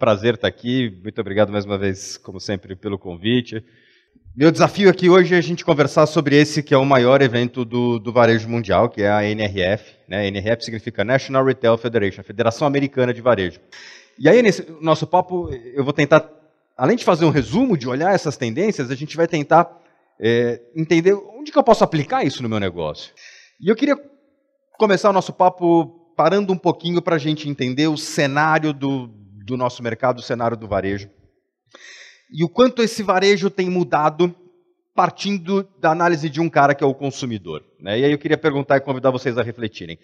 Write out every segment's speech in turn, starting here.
prazer estar aqui. Muito obrigado mais uma vez, como sempre, pelo convite. Meu desafio aqui hoje é a gente conversar sobre esse que é o maior evento do, do varejo mundial, que é a NRF. Né? NRF significa National Retail Federation, a Federação Americana de Varejo. E aí, nesse nosso papo, eu vou tentar, além de fazer um resumo, de olhar essas tendências, a gente vai tentar é, entender onde que eu posso aplicar isso no meu negócio. E eu queria começar o nosso papo parando um pouquinho para a gente entender o cenário do, do nosso mercado, o cenário do varejo. E o quanto esse varejo tem mudado partindo da análise de um cara que é o consumidor. Né? E aí eu queria perguntar e convidar vocês a refletirem.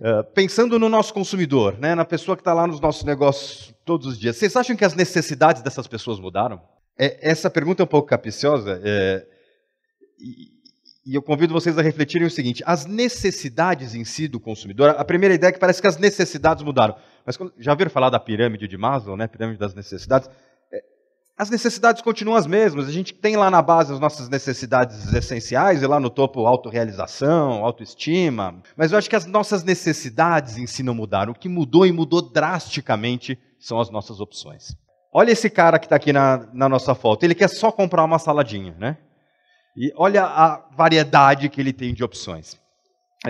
Uh, pensando no nosso consumidor, né, na pessoa que está lá nos nossos negócios todos os dias, vocês acham que as necessidades dessas pessoas mudaram? É, essa pergunta é um pouco capiciosa é, e, e, eu convido vocês a refletirem o seguinte: as necessidades em si do consumidor. A primeira ideia é que parece que as necessidades mudaram. Mas quando, já ouviram falar da pirâmide de Maslow, né? Pirâmide das necessidades? É, as necessidades continuam as mesmas. A gente tem lá na base as nossas necessidades essenciais e lá no topo autorrealização, autoestima. Mas eu acho que as nossas necessidades em si não mudaram. O que mudou e mudou drasticamente são as nossas opções. Olha esse cara que está aqui na, na nossa foto. Ele quer só comprar uma saladinha, né? E olha a variedade que ele tem de opções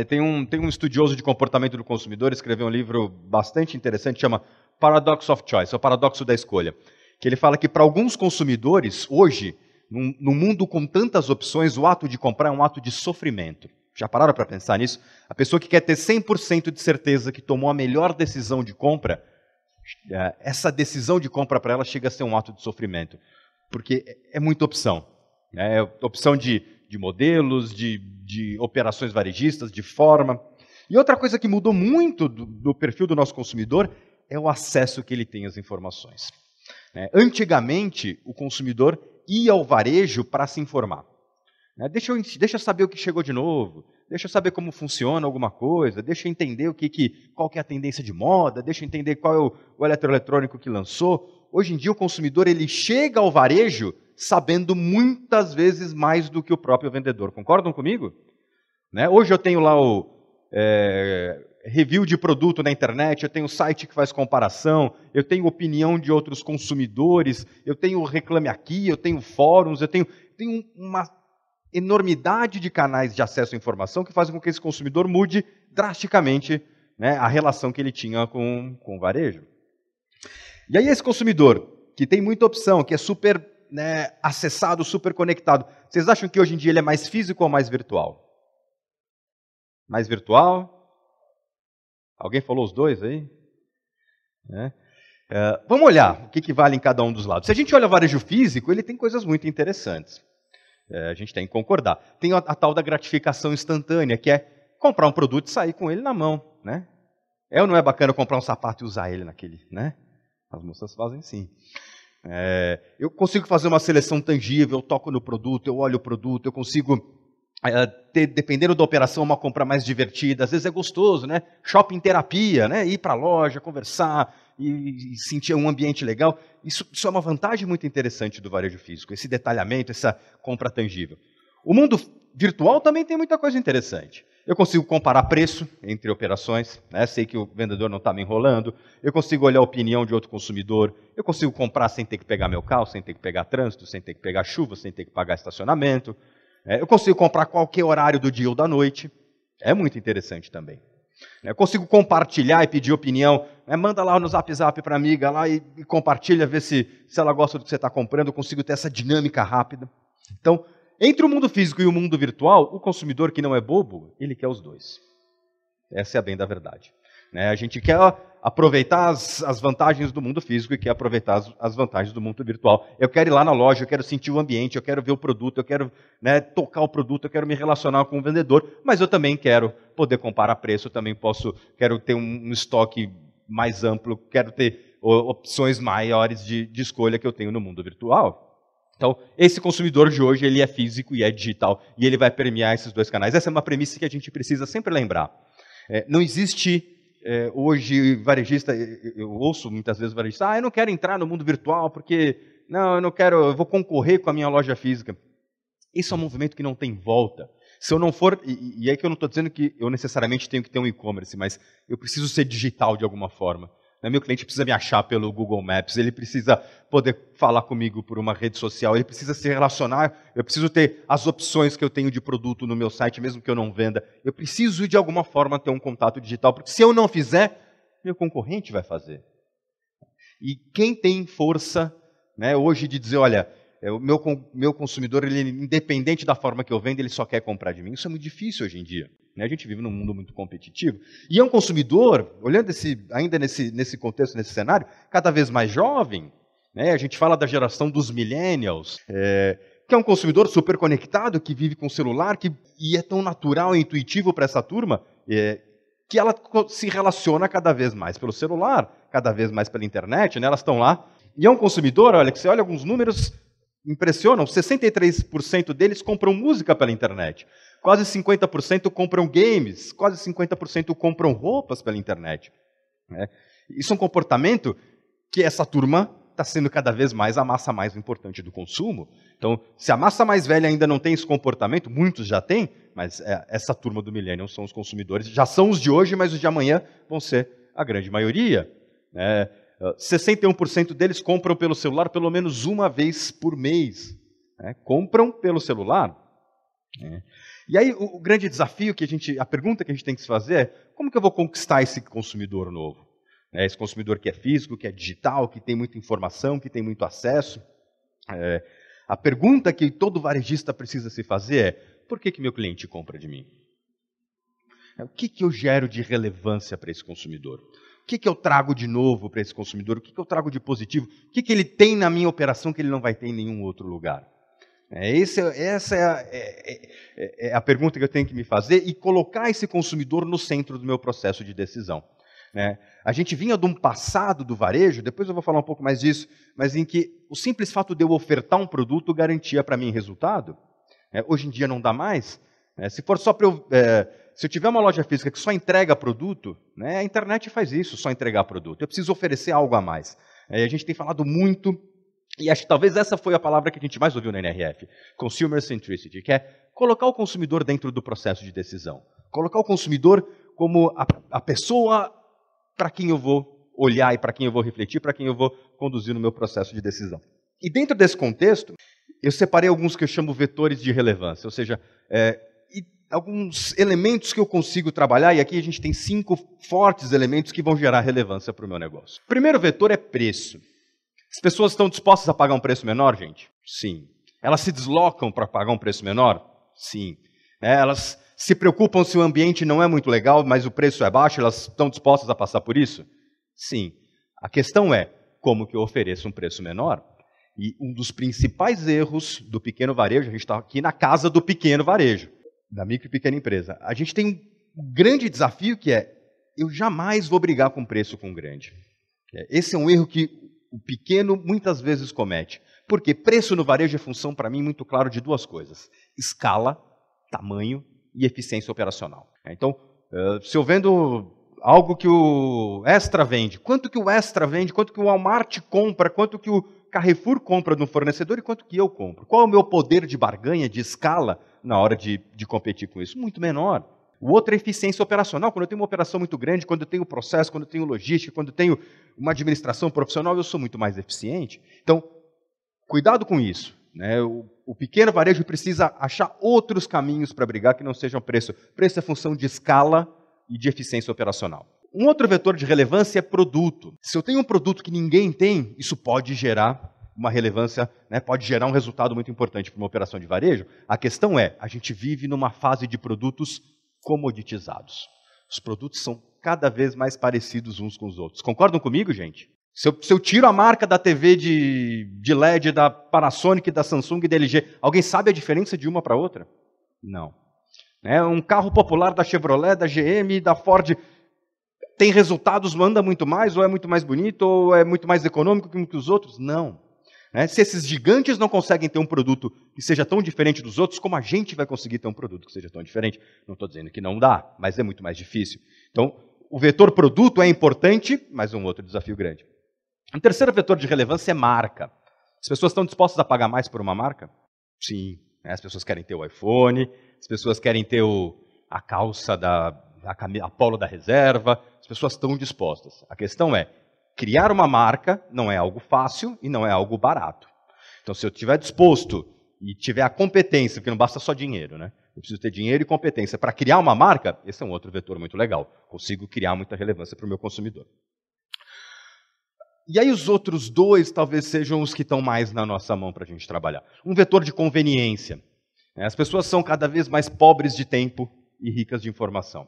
tem, um, tem um estudioso de comportamento do consumidor, escreveu um livro bastante interessante, chama Paradox of Choice, o paradoxo da escolha, que ele fala que para alguns consumidores, hoje, num, num mundo com tantas opções, o ato de comprar é um ato de sofrimento. Já pararam para pensar nisso? A pessoa que quer ter 100% de certeza que tomou a melhor decisão de compra, é, essa decisão de compra para ela chega a ser um ato de sofrimento, porque é, é muita opção. Né? É opção de de modelos, de, de operações varejistas, de forma. E outra coisa que mudou muito do, do perfil do nosso consumidor é o acesso que ele tem às informações. Né? Antigamente, o consumidor ia ao varejo para se informar. Né? Deixa, eu, deixa eu saber o que chegou de novo, deixa eu saber como funciona alguma coisa, deixa eu entender o que, que, qual que é a tendência de moda, deixa eu entender qual é o, o eletroeletrônico que lançou. Hoje em dia, o consumidor ele chega ao varejo sabendo muitas vezes mais do que o próprio vendedor. Concordam comigo? Né? Hoje eu tenho lá o é, review de produto na internet, eu tenho site que faz comparação, eu tenho opinião de outros consumidores, eu tenho Reclame Aqui, eu tenho fóruns, eu tenho, tenho uma enormidade de canais de acesso à informação que fazem com que esse consumidor mude drasticamente né, a relação que ele tinha com, com o varejo. E aí esse consumidor, que tem muita opção, que é super né, acessado, super conectado. Vocês acham que hoje em dia ele é mais físico ou mais virtual? Mais virtual? Alguém falou os dois aí? É. É, vamos olhar o que, que vale em cada um dos lados. Se a gente olha o varejo físico, ele tem coisas muito interessantes. É, a gente tem que concordar. Tem a, a, tal da gratificação instantânea, que é comprar um produto e sair com ele na mão. Né? É ou não é bacana comprar um sapato e usar ele naquele? Né? As moças fazem sim. É, eu consigo fazer uma seleção tangível, eu toco no produto, eu olho o produto, eu consigo é, ter, dependendo da operação, uma compra mais divertida. Às vezes é gostoso, né? Shopping terapia, né? Ir para a loja, conversar e, e, sentir um ambiente legal. Isso, isso é uma vantagem muito interessante do varejo físico, esse detalhamento, essa compra tangível. O mundo virtual também tem muita coisa interessante. Eu consigo comparar preço entre operações, né? sei que o vendedor não está me enrolando, eu consigo olhar a opinião de outro consumidor, eu consigo comprar sem ter que pegar meu carro, sem ter que pegar trânsito, sem ter que pegar chuva, sem ter que pagar estacionamento, é, eu consigo comprar qualquer horário do dia ou da noite, é muito interessante também. É, eu consigo compartilhar e pedir opinião. Né? Manda lá no zap zap para a amiga lá e, e compartilha, ver se, se ela gosta do que você está comprando. Eu consigo ter essa dinâmica rápida. Então, entre o mundo físico e o mundo virtual, o consumidor que não é bobo, ele quer os dois. Essa é a bem da verdade. Né? A gente quer aproveitar as, as, vantagens do mundo físico e quer aproveitar as, as, vantagens do mundo virtual. Eu quero ir lá na loja, eu quero sentir o ambiente, eu quero ver o produto, eu quero né, tocar o produto, eu quero me relacionar com o vendedor, mas eu também quero poder comparar preço, eu também posso, quero ter um, um estoque mais amplo, quero ter opções maiores de, de escolha que eu tenho no mundo virtual. Então, esse consumidor de hoje, ele é físico e é digital, e ele vai permear esses dois canais. Essa é uma premissa que a gente precisa sempre lembrar. É, não existe é, hoje varejista, eu, ouço muitas vezes varejista, ah, eu não quero entrar no mundo virtual porque, não, eu não quero, eu vou concorrer com a minha loja física. Isso é um movimento que não tem volta. Se eu não for, e, e é que eu não estou dizendo que eu necessariamente tenho que ter um e-commerce, mas eu preciso ser digital de alguma forma. Né, meu cliente precisa me achar pelo Google Maps, ele precisa poder falar comigo por uma rede social, ele precisa se relacionar, eu preciso ter as opções que eu tenho de produto no meu site, mesmo que eu não venda. Eu preciso, de alguma forma, ter um contato digital, porque se eu não fizer, meu concorrente vai fazer. E quem tem força né, hoje de dizer, olha, é, o meu, meu consumidor, ele, independente da forma que eu vendo, ele só quer comprar de mim. Isso é muito difícil hoje em dia. Né? A gente vive num mundo muito competitivo. E é um consumidor, olhando esse, ainda nesse, nesse contexto, nesse cenário, cada vez mais jovem. Né? A gente fala da geração dos millennials, é, que é um consumidor super conectado, que vive com celular, que, e é tão natural e intuitivo para essa turma, é, que ela se relaciona cada vez mais pelo celular, cada vez mais pela internet, né? elas estão lá. E é um consumidor, olha, que você olha alguns números, impressionam, 63% deles compram música pela internet, quase 50% compram games, quase 50% compram roupas pela internet. Né? Isso é um comportamento que essa turma está sendo cada vez mais a massa mais importante do consumo. Então, se a massa mais velha ainda não tem esse comportamento, muitos já têm, mas é, essa turma do milênio são os consumidores, já são os de hoje, mas os de amanhã vão ser a grande maioria. Né? 61% ah, deles compram pelo celular pelo menos uma vez por mês. Né? Compram pelo celular. Né? E aí o, o, grande desafio que a gente, a pergunta que a gente tem que se fazer é como que eu vou conquistar esse consumidor novo? Né? Esse consumidor que é físico, que é digital, que tem muita informação, que tem muito acesso. É, a pergunta que todo varejista precisa se fazer é: por que, que meu cliente compra de mim? É, o que, que eu gero de relevância para esse consumidor? O que, que eu trago de novo para esse consumidor? O que, que eu trago de positivo? O que, que ele tem na minha operação que ele não vai ter em nenhum outro lugar? É, esse, é, essa é a, é é, é, é a, pergunta que eu tenho que me fazer e colocar esse consumidor no centro do meu processo de decisão. Né? A gente vinha de um passado do varejo, depois eu vou falar um pouco mais disso, mas em que o simples fato de eu ofertar um produto garantia para mim resultado. Né? Hoje em dia não dá mais. Né? Se for só para eu se eu tiver uma loja física que só entrega produto, né, a internet faz isso, só entregar produto. Eu preciso oferecer algo a mais. É, a gente tem falado muito, e acho que talvez essa foi a palavra que a gente mais ouviu na NRF, consumer centricity, que é colocar o consumidor dentro do processo de decisão. Colocar o consumidor como a, a pessoa para quem eu vou olhar e para quem eu vou refletir, para quem eu vou conduzir no meu processo de decisão. E dentro desse contexto, eu separei alguns que eu chamo vetores de relevância, ou seja, é, alguns elementos que eu consigo trabalhar, e aqui a gente tem cinco fortes elementos que vão gerar relevância para o meu negócio. O primeiro vetor é preço. As pessoas estão dispostas a pagar um preço menor, gente? Sim. Elas se deslocam para pagar um preço menor? Sim. É, elas se preocupam se o ambiente não é muito legal, mas o preço é baixo, elas estão dispostas a passar por isso? Sim. A questão é como que eu ofereço um preço menor? E um dos principais erros do pequeno varejo, a gente está aqui na casa do pequeno varejo da micro e pequena empresa. A gente tem um grande desafio que é: eu jamais vou brigar com preço com o grande. É, esse é um erro que o pequeno muitas vezes comete. Porque preço no varejo é função, para mim, muito claro de duas coisas: escala, tamanho e eficiência operacional. Então, eh, se eu vendo algo que o Extra vende, quanto que o Extra vende, quanto que o Walmart compra, quanto que o Carrefour compra de um fornecedor e quanto que eu compro? Qual é o meu poder de barganha, de escala, na hora de, de competir com isso? Muito menor. O outro é eficiência operacional. Quando eu tenho uma operação muito grande, quando eu tenho processo, quando eu tenho logística, quando eu tenho uma administração profissional, eu sou muito mais eficiente. Então, cuidado com isso. Né? O, o pequeno varejo precisa achar outros caminhos para brigar que não sejam preço. Preço é função de escala e de eficiência operacional. Um outro vetor de relevância é produto. Se eu tenho um produto que ninguém tem, isso pode gerar uma relevância, né, pode gerar um resultado muito importante para uma operação de varejo. A questão é, a gente vive numa fase de produtos comoditizados. Os produtos são cada vez mais parecidos uns com os outros. Concordam comigo, gente? Se eu, se eu tiro a marca da TV de, de LED, da Panasonic, da Samsung e da LG, alguém sabe a diferença de uma para outra? Não. É um carro popular da Chevrolet, da GM, da Ford tem resultados, manda muito mais, ou é muito mais bonito, ou é muito mais econômico que os outros. Não. É, se esses gigantes não conseguem ter um produto que seja tão diferente dos outros, como a gente vai conseguir ter um produto que seja tão diferente? Não estou dizendo que não dá, mas é muito mais difícil. Então, o vetor produto é importante, mas um outro desafio grande. Um terceiro vetor de relevância é marca. As pessoas estão dispostas a pagar mais por uma marca? Sim. Né? As pessoas querem ter o iPhone, as pessoas querem ter o, a calça da a, a polo da reserva, as pessoas estão dispostas. A questão é, criar uma marca não é algo fácil e não é algo barato. Então, se eu estiver disposto e tiver a competência, porque não basta só dinheiro, né? Eu preciso ter dinheiro e competência para criar uma marca. Esse é um outro vetor muito legal. Consigo criar muita relevância para o meu consumidor. E aí os outros dois talvez sejam os que estão mais na nossa mão para a gente trabalhar. Um vetor de conveniência. As pessoas são cada vez mais pobres de tempo e ricas de informação.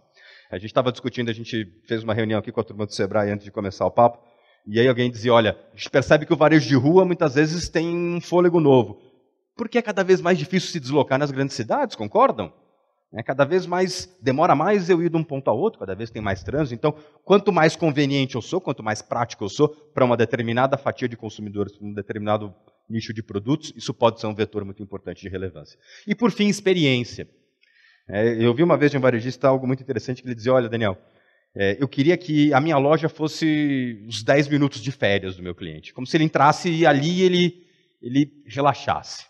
A gente estava discutindo, a gente fez uma reunião aqui com a turma do Sebrae antes de começar o papo, e aí alguém dizia: olha, a gente percebe que o varejo de rua muitas vezes tem um fôlego novo, porque é cada vez mais difícil se deslocar nas grandes cidades, concordam? É cada vez mais demora mais eu ir de um ponto a outro, cada vez tem mais trânsito. Então, quanto mais conveniente eu sou, quanto mais prático eu sou para uma determinada fatia de consumidores, um determinado nicho de produtos, isso pode ser um vetor muito importante de relevância. E por fim, experiência. É, eu vi uma vez de um varejista algo muito interessante que ele dizia: Olha, Daniel, é, eu queria que a minha loja fosse os 10 minutos de férias do meu cliente, como se ele entrasse e ali ele, ele relaxasse.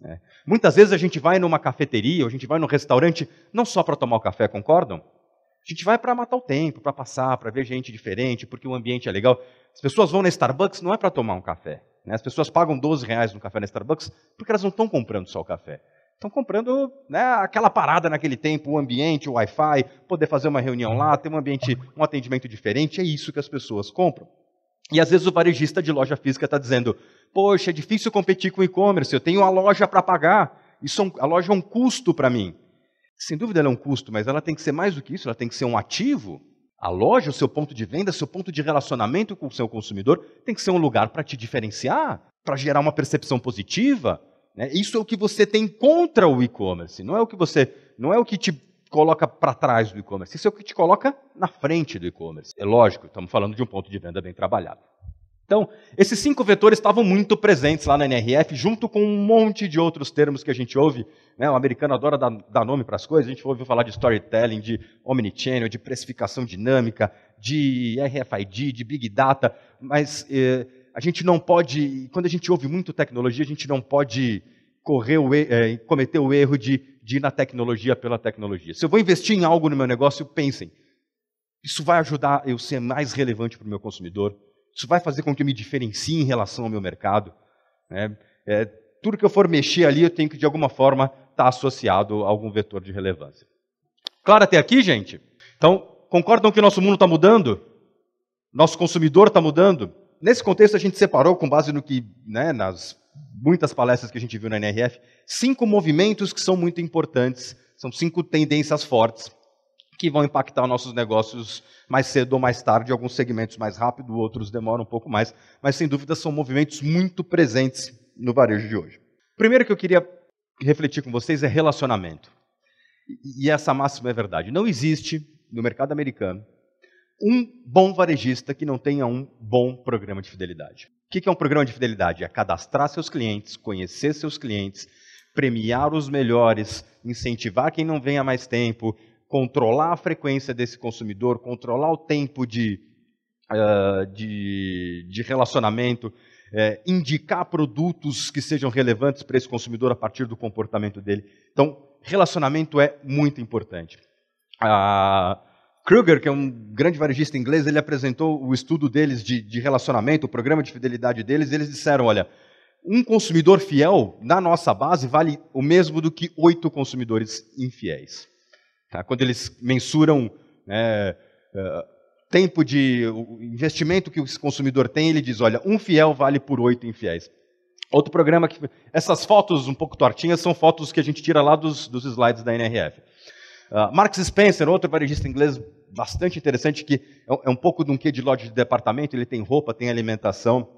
Né? Muitas vezes a gente vai numa cafeteria, ou a gente vai num restaurante, não só para tomar o café, concordam? A gente vai para matar o tempo, para passar, para ver gente diferente, porque o ambiente é legal. As pessoas vão na Starbucks não é para tomar um café. Né? As pessoas pagam 12 reais no café na Starbucks porque elas não estão comprando só o café. Estão comprando né, aquela parada naquele tempo, o ambiente, o Wi-Fi, poder fazer uma reunião lá, ter um ambiente, um atendimento diferente. É isso que as pessoas compram. E às vezes o varejista de loja física está dizendo: Poxa, é difícil competir com o e-commerce, eu tenho a loja para pagar, isso é um, a loja é um custo para mim. Sem dúvida ela é um custo, mas ela tem que ser mais do que isso, ela tem que ser um ativo. A loja, o seu ponto de venda, o seu ponto de relacionamento com o seu consumidor tem que ser um lugar para te diferenciar, para gerar uma percepção positiva, né? Isso é o que você tem contra o e-commerce, não é o que você, não é o que te coloca para trás do e-commerce, isso é o que te coloca na frente do e-commerce. É lógico, estamos falando de um ponto de venda bem trabalhado. Então, esses cinco vetores estavam muito presentes lá na NRF, junto com um monte de outros termos que a gente ouve. Né? O americano adora dar, dar nome para as coisas. A gente ouviu falar de storytelling, de omnichannel, de precificação dinâmica, de RFID, de Big Data. Mas eh, a gente não pode, quando a gente ouve muito tecnologia, a gente não pode correr o, é, cometer o erro de, de ir na tecnologia pela tecnologia. Se eu vou investir em algo no meu negócio, pensem, isso vai ajudar eu ser mais relevante para o meu consumidor, isso vai fazer com que eu me diferencie em relação ao meu mercado. Né? É, tudo que eu for mexer ali, eu tenho que, de alguma forma, estar tá associado a algum vetor de relevância. Claro até aqui, gente? Então, concordam que nosso mundo está mudando? Nosso consumidor está mudando? nesse contexto, a gente separou, com base no que, né, nas muitas palestras que a gente viu na NRF, cinco movimentos que são muito importantes, são cinco tendências fortes que vão impactar nossos negócios mais cedo ou mais tarde, alguns segmentos mais rápido, outros demoram um pouco mais, mas sem dúvida são movimentos muito presentes no varejo de hoje. Primeiro que eu queria refletir com vocês é relacionamento. E essa máxima é verdade. Não existe no mercado americano um bom varejista que não tenha um bom programa de fidelidade. O que é um programa de fidelidade? É cadastrar seus clientes, conhecer seus clientes, premiar os melhores, incentivar quem não venha mais tempo, controlar a frequência desse consumidor, controlar o tempo de, uh, de, de, relacionamento, é, indicar produtos que sejam relevantes para esse consumidor a partir do comportamento dele. Então, relacionamento é muito importante. Uh, Kruger, que é um grande varejista inglês, ele apresentou o estudo deles de, de relacionamento, o programa de fidelidade deles, e eles disseram: olha, um consumidor fiel na nossa base vale o mesmo do que oito consumidores infiéis. Tá? Quando eles mensuram é, é, tempo de investimento que o consumidor tem, ele diz: olha, um fiel vale por oito infiéis. Outro programa que. Essas fotos um pouco tortinhas são fotos que a gente tira lá dos, dos slides da NRF. Ah, Marx Spencer, outro varejista inglês bastante interessante, que é, é, um pouco de um quê de loja de departamento, ele tem roupa, tem alimentação.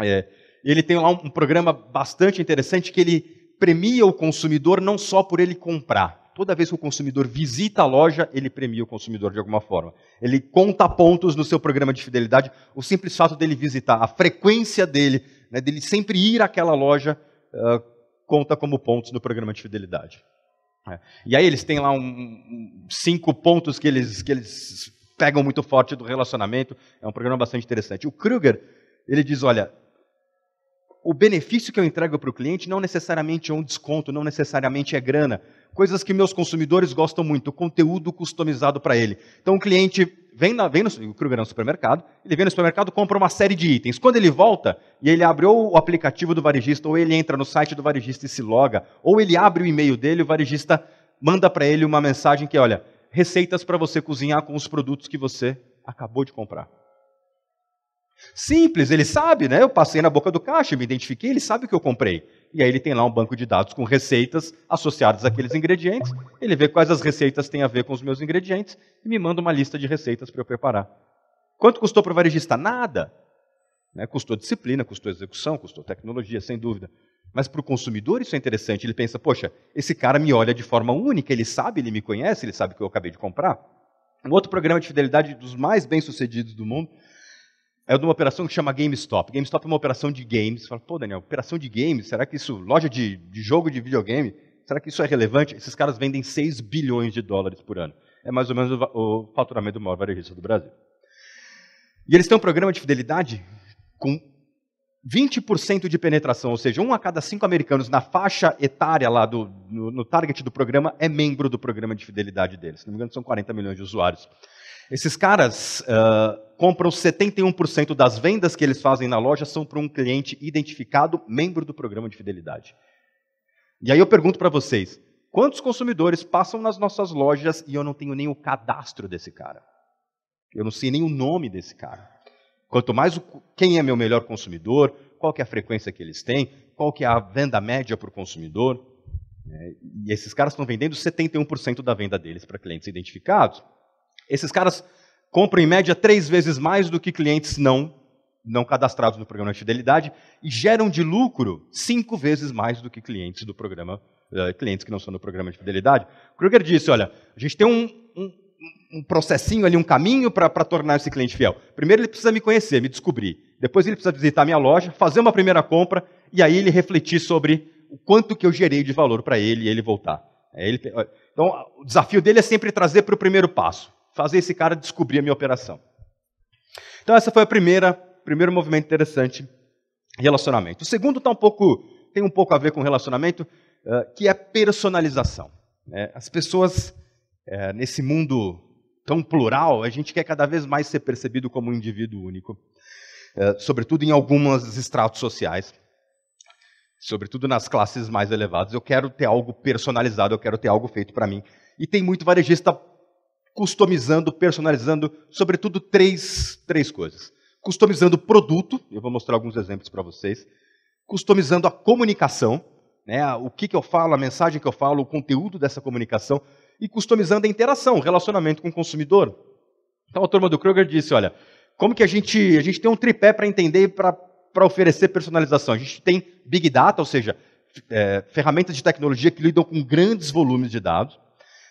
É, ele tem lá um, um programa bastante interessante que ele premia o consumidor não só por ele comprar. Toda vez que o consumidor visita a loja, ele premia o consumidor de alguma forma. Ele conta pontos no seu programa de fidelidade, o simples fato dele visitar, a frequência dele, né, dele sempre ir àquela loja, uh, conta como pontos no programa de fidelidade. É. E aí eles têm lá um, cinco pontos que eles, que eles pegam muito forte do relacionamento. É um programa bastante interessante. O Kruger, ele diz, olha, o benefício que eu entrego para o cliente não necessariamente é um desconto, não necessariamente é grana. Coisas que meus consumidores gostam muito, conteúdo customizado para ele. Então o cliente vem, na, vem no, é supermercado, ele vem no supermercado, compra uma série de itens. Quando ele volta e ele abre ou o aplicativo do varejista, ou ele entra no site do varejista e se loga, ou ele abre o e-mail dele, o varejista manda para ele uma mensagem que, olha, receitas para você cozinhar com os produtos que você acabou de comprar. Simples, ele sabe, né? Eu passei na boca do caixa, me identifiquei, ele sabe o que eu comprei. E aí ele tem lá um banco de dados com receitas associadas àqueles ingredientes. Ele vê quais as receitas têm a ver com os meus ingredientes e me manda uma lista de receitas para eu preparar. Quanto custou para o varejista? Nada. Né? Custou disciplina, custou execução, custou tecnologia, sem dúvida. Mas para o consumidor isso é interessante. Ele pensa, poxa, esse cara me olha de forma única, ele sabe, ele me conhece, ele sabe o que eu acabei de comprar. Um outro programa de fidelidade dos mais bem-sucedidos do mundo é de uma operação que chama GameStop. GameStop é uma operação de games. Você fala, pô, Daniel, operação de games? Será que isso, loja de, de jogo de videogame, será que isso é relevante? Esses caras vendem 6 bilhões de dólares por ano. É mais ou menos o, o faturamento do maior varejista do Brasil. E eles têm um programa de fidelidade com 20% de penetração, ou seja, um a cada cinco americanos na faixa etária lá do, no, no, target do programa é membro do programa de fidelidade deles. Se não me engano, são 40 milhões de usuários. Esses caras uh, compram 71% das vendas que eles fazem na loja são para um cliente identificado, membro do programa de fidelidade. E aí eu pergunto para vocês: quantos consumidores passam nas nossas lojas e eu não tenho nem o cadastro desse cara? Eu não sei nem o nome desse cara. Quanto mais o, quem é meu melhor consumidor, qual é a frequência que eles têm, qual é a venda média para o consumidor. Né? E esses caras estão vendendo 71% da venda deles para clientes identificados. Esses caras compram em média três vezes mais do que clientes não não cadastrados no programa de fidelidade e geram de lucro cinco vezes mais do que clientes do programa eh, clientes que não são do programa de fidelidade. Kruger disse, olha, a gente tem um, um, um processinho ali, um caminho para tornar esse cliente fiel. Primeiro ele precisa me conhecer, me descobrir. Depois ele precisa visitar minha loja, fazer uma primeira compra e aí ele refletir sobre o quanto que eu gerei de valor para ele e ele voltar. É, ele, eh, então, o desafio dele é sempre trazer para o primeiro passo fazer esse cara descobrir a minha operação. Então, essa foi a primeira, primeiro movimento interessante, relacionamento. O segundo tá um pouco, tem um pouco a ver com relacionamento, eh, que é personalização. Né? As pessoas, eh, nesse mundo tão plural, a gente quer cada vez mais ser percebido como um indivíduo único, eh, sobretudo em algumas estratos sociais, sobretudo nas classes mais elevadas. Eu quero ter algo personalizado, eu quero ter algo feito para mim. E tem muito varejista customizando, personalizando, sobretudo três, três coisas. Customizando o produto, eu vou mostrar alguns exemplos para vocês. Customizando a comunicação, né, o que, que eu falo, a mensagem que eu falo, o conteúdo dessa comunicação. E customizando a interação, o relacionamento com o consumidor. Então a turma do Kroger disse, olha, como que a gente, a gente tem um tripé para entender e para oferecer personalização? A gente tem Big Data, ou seja, é, ferramentas de tecnologia que lidam com grandes volumes de dados.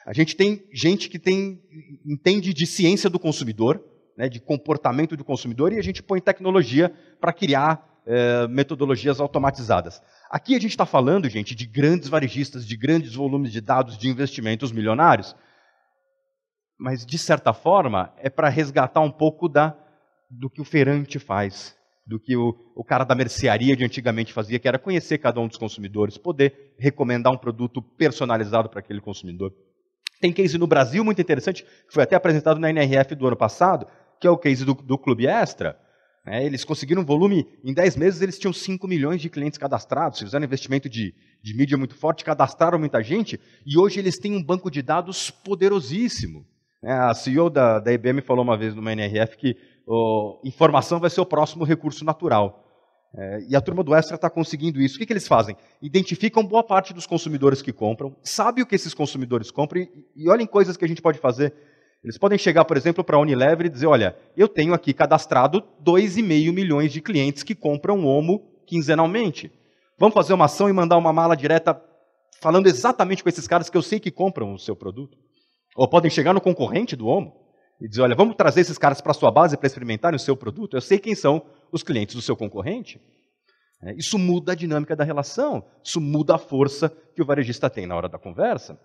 A gente tem gente que tem, entende de ciência do consumidor, né, de comportamento do consumidor, e a gente põe tecnologia para criar eh, metodologias automatizadas. Aqui a gente está falando, gente, de grandes varejistas, de grandes volumes de dados, de investimentos milionários. Mas, de certa forma, é para resgatar um pouco da, do que o feirante faz, do que o, o cara da mercearia de antigamente fazia, que era conhecer cada um dos consumidores, poder recomendar um produto personalizado para aquele consumidor. Tem case no Brasil muito interessante, que foi até apresentado na NRF do ano passado, que é o case do, do Clube Extra. É, eles conseguiram um volume, em 10 meses eles tinham 5 milhões de clientes cadastrados, fizeram investimento de, de mídia muito forte, cadastraram muita gente, e hoje eles têm um banco de dados poderosíssimo. É, a CEO da, da IBM falou uma vez numa NRF que oh, informação vai ser o próximo recurso natural. É, e a turma do Extra está conseguindo isso. O que, que, eles fazem? Identificam boa parte dos consumidores que compram, sabe o que esses consumidores compram e, e olhem coisas que a gente pode fazer. Eles podem chegar, por exemplo, para a Unilever e dizer: olha, eu tenho aqui cadastrado 2,5 milhões de clientes que compram Omo quinzenalmente. Vamos fazer uma ação e mandar uma mala direta falando exatamente com esses caras que eu sei que compram o seu produto? Ou podem chegar no concorrente do Omo e dizer: olha, vamos trazer esses caras para a sua base para experimentarem o seu produto. Eu sei quem são os clientes do seu concorrente. É, isso muda a dinâmica da relação, isso muda a força que o varejista tem na hora da conversa.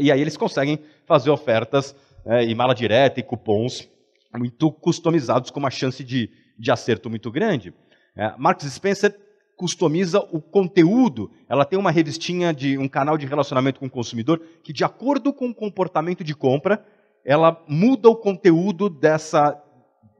E aí eles conseguem fazer ofertas é, e mala direta e cupons muito customizados com uma chance de, de acerto muito grande. É, Marks Spencer customiza o conteúdo. Ela tem uma revistinha de um canal de relacionamento com o consumidor que, de acordo com o comportamento de compra, ela muda o conteúdo dessa,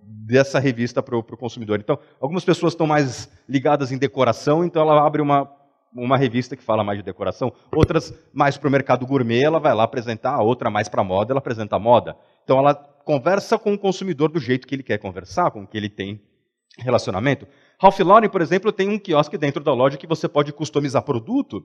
dessa revista para o consumidor. Então, algumas pessoas estão mais ligadas em decoração, então ela abre uma, uma revista que fala mais de decoração. Outras, mais para o mercado gourmet, ela vai lá apresentar. A outra, mais para moda, ela apresenta moda. Então, ela conversa com o consumidor do jeito que ele quer conversar, com que ele tem relacionamento. Ralph Lauren, por exemplo, tem um quiosque dentro da loja que você pode customizar produto.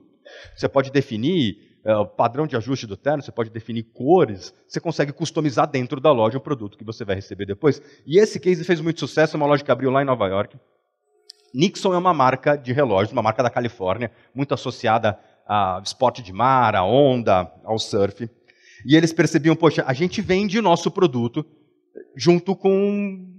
Você pode definir é, o padrão de ajuste do terno, você pode definir cores, você consegue customizar dentro da loja o produto que você vai receber depois. E esse case fez muito sucesso, é uma loja que abriu lá em Nova York. Nixon é uma marca de relógios, uma marca da Califórnia, muito associada a esporte de mar, a onda, ao surf. E eles percebiam, poxa, a gente vende o nosso produto junto com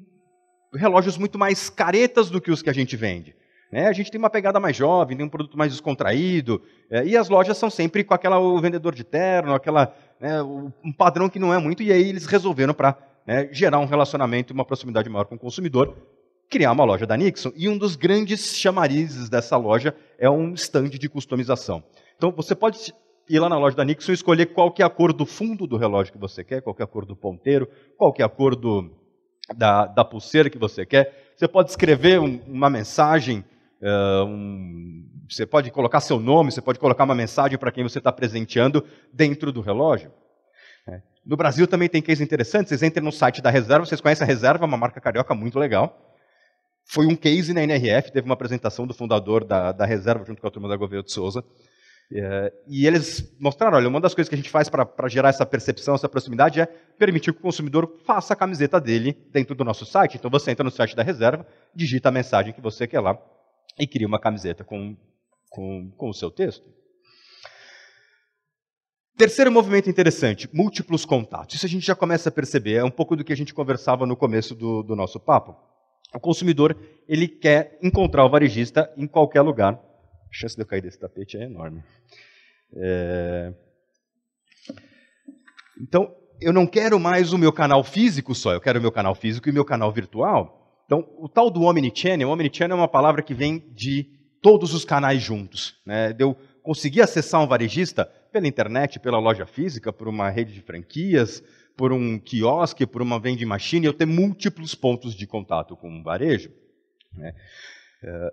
relógios muito mais caretas do que os que a gente vende. Né? A gente tem uma pegada mais jovem, tem um produto mais descontraído, é, e as lojas são sempre com aquela o vendedor de terno, aquela né, um padrão que não é muito, e aí eles resolveram para né, gerar um relacionamento e uma proximidade maior com o consumidor, criar uma loja da Nixon. E um dos grandes chamarizes dessa loja é um stand de customização. Então você pode ir lá na loja da Nixon e escolher qual que é a cor do fundo do relógio que você quer, qual que é a cor do ponteiro, qual que é a cor do, da, da pulseira que você quer. Você pode escrever um, uma mensagem Uh, um, você pode colocar seu nome, você pode colocar uma mensagem para quem você está presenteando dentro do relógio. É. No Brasil também tem case interessante. Vocês entram no site da Reserva, vocês conhecem a Reserva, uma marca carioca muito legal. Foi um case na NRF, teve uma apresentação do fundador da, da Reserva junto com a turma da Gouveia de Souza. É, e eles mostraram, olha, uma das coisas que a gente faz para gerar essa percepção, essa proximidade é permitir que o consumidor faça a camiseta dele dentro do nosso site. Então você entra no site da reserva, digita a mensagem que você quer lá e cria uma camiseta com, com, com o seu texto. Terceiro movimento interessante, múltiplos contatos. Isso a gente já começa a perceber, é um pouco do que a gente conversava no começo do, do nosso papo. O consumidor ele quer encontrar o varejista em qualquer lugar. A chance de eu cair desse tapete é enorme. É... Então, eu não quero mais o meu canal físico só, eu quero o meu canal físico e o meu canal virtual. Então, o tal do omnichannel, omnichannel é uma palavra que vem de todos os canais juntos. Né? De eu conseguir acessar um varejista pela internet, pela loja física, por uma rede de franquias, por um quiosque, por uma vending machine, eu ter múltiplos pontos de contato com um varejo. Né? Eh,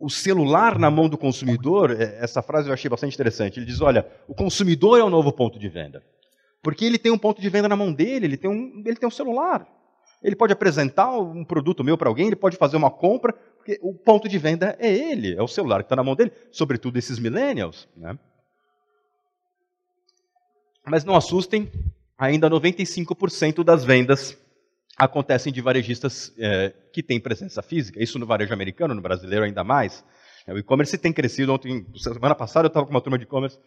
o celular na mão do consumidor, eh, essa frase eu achei bastante interessante. Ele diz: olha, o consumidor é o novo ponto de venda. Porque ele tem um ponto de venda na mão dele, ele tem um, ele tem um celular ele pode apresentar um produto meu para alguém, ele pode fazer uma compra, porque o ponto de venda é ele, é o celular que está na mão dele, sobretudo esses millennials. Né? Mas não assustem, ainda 95% das vendas acontecem de varejistas é, que têm presença física, isso no varejo americano, no brasileiro ainda mais. O e-commerce tem crescido, ontem, semana passada eu estava com uma turma de e-commerce,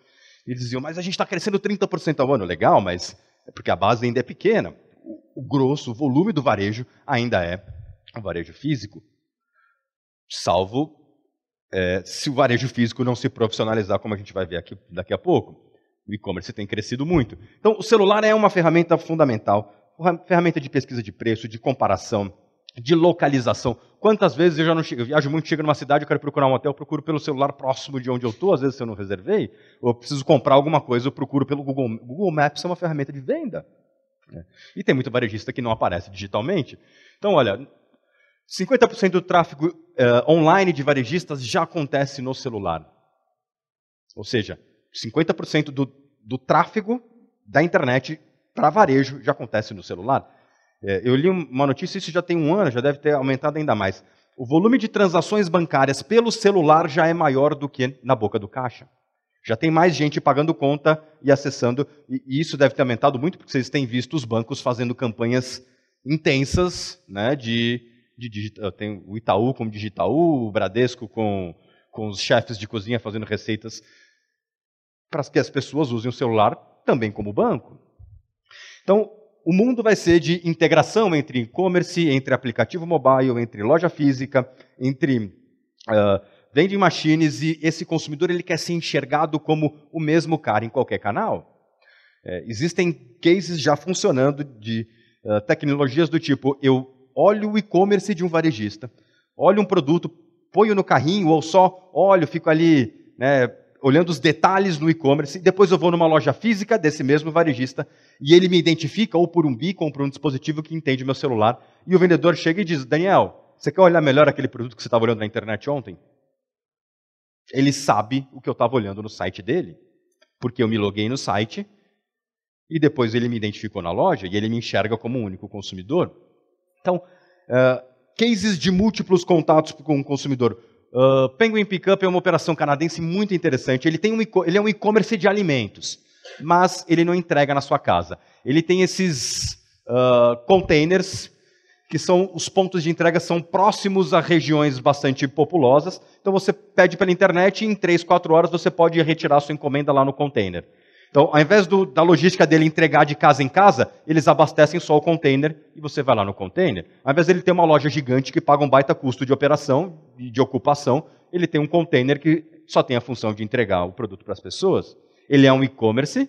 e diziam, mas a gente está crescendo 30% ao ano. Legal, mas é porque a base ainda é pequena o grosso, o volume do varejo ainda é o varejo físico, salvo é, se o varejo físico não se profissionalizar, como a gente vai ver aqui daqui a pouco. O e-commerce tem crescido muito. Então, o celular é uma ferramenta fundamental, uma ferramenta de pesquisa de preço, de comparação, de localização. Quantas vezes eu já não chego, eu viajo muito, chego numa cidade, eu quero procurar um hotel, eu procuro pelo celular próximo de onde eu estou, às vezes se eu não reservei, ou eu preciso comprar alguma coisa, eu procuro pelo Google. Google Maps é uma ferramenta de venda. Né? E tem muito varejista que não aparece digitalmente. Então, olha, 50% do tráfego uh, online de varejistas já acontece no celular. Ou seja, 50% do, do tráfego da internet para varejo já acontece no celular. É, eu li uma notícia, isso já tem um ano, já deve ter aumentado ainda mais. O volume de transações bancárias pelo celular já é maior do que na boca do caixa. Já tem mais gente pagando conta e acessando, e isso deve ter aumentado muito, porque vocês têm visto os bancos fazendo campanhas intensas né, de, de digital. Tem o Itaú como Digitaú, o Bradesco com, com os chefes de cozinha fazendo receitas para que as pessoas usem o celular também como banco. Então, o mundo vai ser de integração entre e-commerce, entre aplicativo mobile, entre loja física, entre uh, vending machines e esse consumidor ele quer ser enxergado como o mesmo cara em qualquer canal. É, existem cases já funcionando de uh, tecnologias do tipo: eu olho o e-commerce de um varejista, olho um produto, ponho no carrinho ou só olho, fico ali né, olhando os detalhes no e-commerce. Depois eu vou numa loja física desse mesmo varejista e ele me identifica ou por um beacon, ou por um dispositivo que entende meu celular. E o vendedor chega e diz: Daniel, você quer olhar melhor aquele produto que você estava olhando na internet ontem? Ele sabe o que eu estava olhando no site dele, porque eu me loguei no site e depois ele me identificou na loja e ele me enxerga como um único consumidor. Então, uh, cases de múltiplos contatos com o consumidor. Uh, Penguin Pickup é uma operação canadense muito interessante. Ele, tem um, ele é um e-commerce de alimentos, mas ele não entrega na sua casa. Ele tem esses uh, containers que são os pontos de entrega são próximos a regiões bastante populosas. Então você pede pela internet e em 3, 4 horas você pode retirar sua encomenda lá no container. Então, ao invés do, da logística dele entregar de casa em casa, eles abastecem só o container e você vai lá no container. Ao invés dele ter uma loja gigante que paga um baita custo de operação e de ocupação, ele tem um container que só tem a função de entregar o produto para as pessoas. Ele é um e-commerce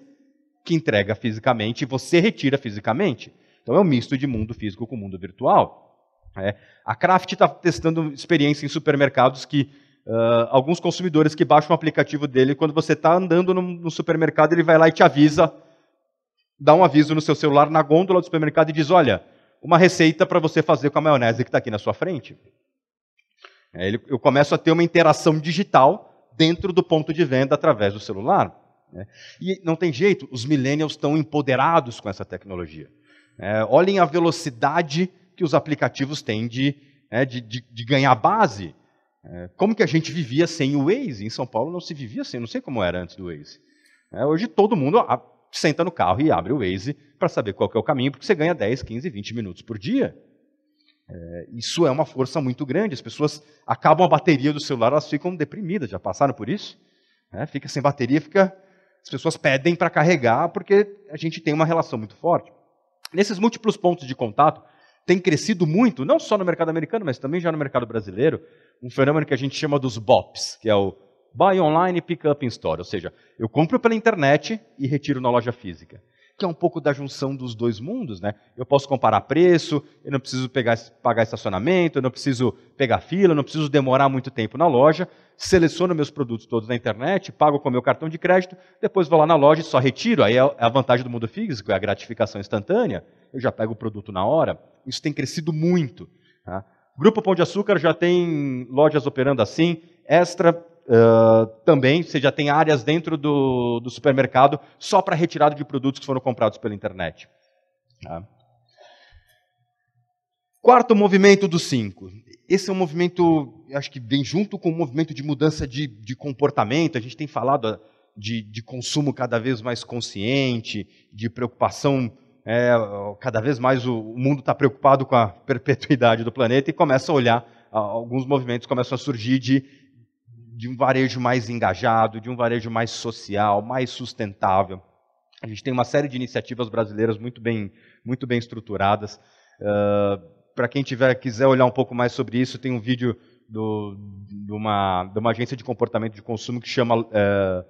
que entrega fisicamente e você retira fisicamente. Então é um misto de mundo físico com mundo virtual. É. A Kraft está testando experiência em supermercados que uh, alguns consumidores que baixam o aplicativo dele, quando você está andando no, no, supermercado, ele vai lá e te avisa, dá um aviso no seu celular na gôndola do supermercado e diz: olha, uma receita para você fazer com a maionese que está aqui na sua frente. É, ele, eu começo a ter uma interação digital dentro do ponto de venda através do celular. Né? E não tem jeito, os millennials estão empoderados com essa tecnologia. É, olhem a velocidade que os aplicativos têm de, é, de, de, de, ganhar base. É, como que a gente vivia sem o Waze? Em São Paulo não se vivia sem, assim, não sei como era antes do Waze. É, hoje todo mundo a, senta no carro e abre o Waze para saber qual é o caminho, porque você ganha 10, 15, 20 minutos por dia. É, isso é uma força muito grande. As pessoas acabam a bateria do celular, elas ficam deprimidas. Já passaram por isso? É, fica sem bateria, fica as pessoas pedem para carregar porque a gente tem uma relação muito forte. Nesses múltiplos pontos de contato, tem crescido muito, não só no mercado americano, mas também já no mercado brasileiro, um fenômeno que a gente chama dos BOPs, que é o Buy Online Pick Up in Store, ou seja, eu compro pela internet e retiro na loja física que é um pouco da junção dos dois mundos, né? Eu posso comparar preço, eu não preciso pegar, pagar estacionamento, eu não preciso pegar fila, eu não preciso demorar muito tempo na loja, seleciono meus produtos todos na internet, pago com meu cartão de crédito, depois vou lá na loja e só retiro. Aí é, é a vantagem do mundo físico, é a gratificação instantânea, eu já pego o produto na hora. Isso tem crescido muito. Tá? Grupo Pão de Açúcar já tem lojas operando assim, Extra Uh, também você já tem áreas dentro do, do supermercado só para retirada de produtos que foram comprados pela internet. Tá? Quarto movimento dos cinco. Esse é um movimento, acho que vem junto com o um movimento de mudança de, de comportamento. A gente tem falado ah, de, de consumo cada vez mais consciente, de preocupação é, cada vez mais o, mundo está preocupado com a perpetuidade do planeta e começa a olhar, ah, alguns movimentos começam a surgir de de um varejo mais engajado, de um varejo mais social, mais sustentável. A gente tem uma série de iniciativas brasileiras muito bem, muito bem estruturadas. Uh, ah, Para quem tiver, quiser olhar um pouco mais sobre isso, tem um vídeo do, de, uma, de uma agência de comportamento de consumo que chama uh, eh,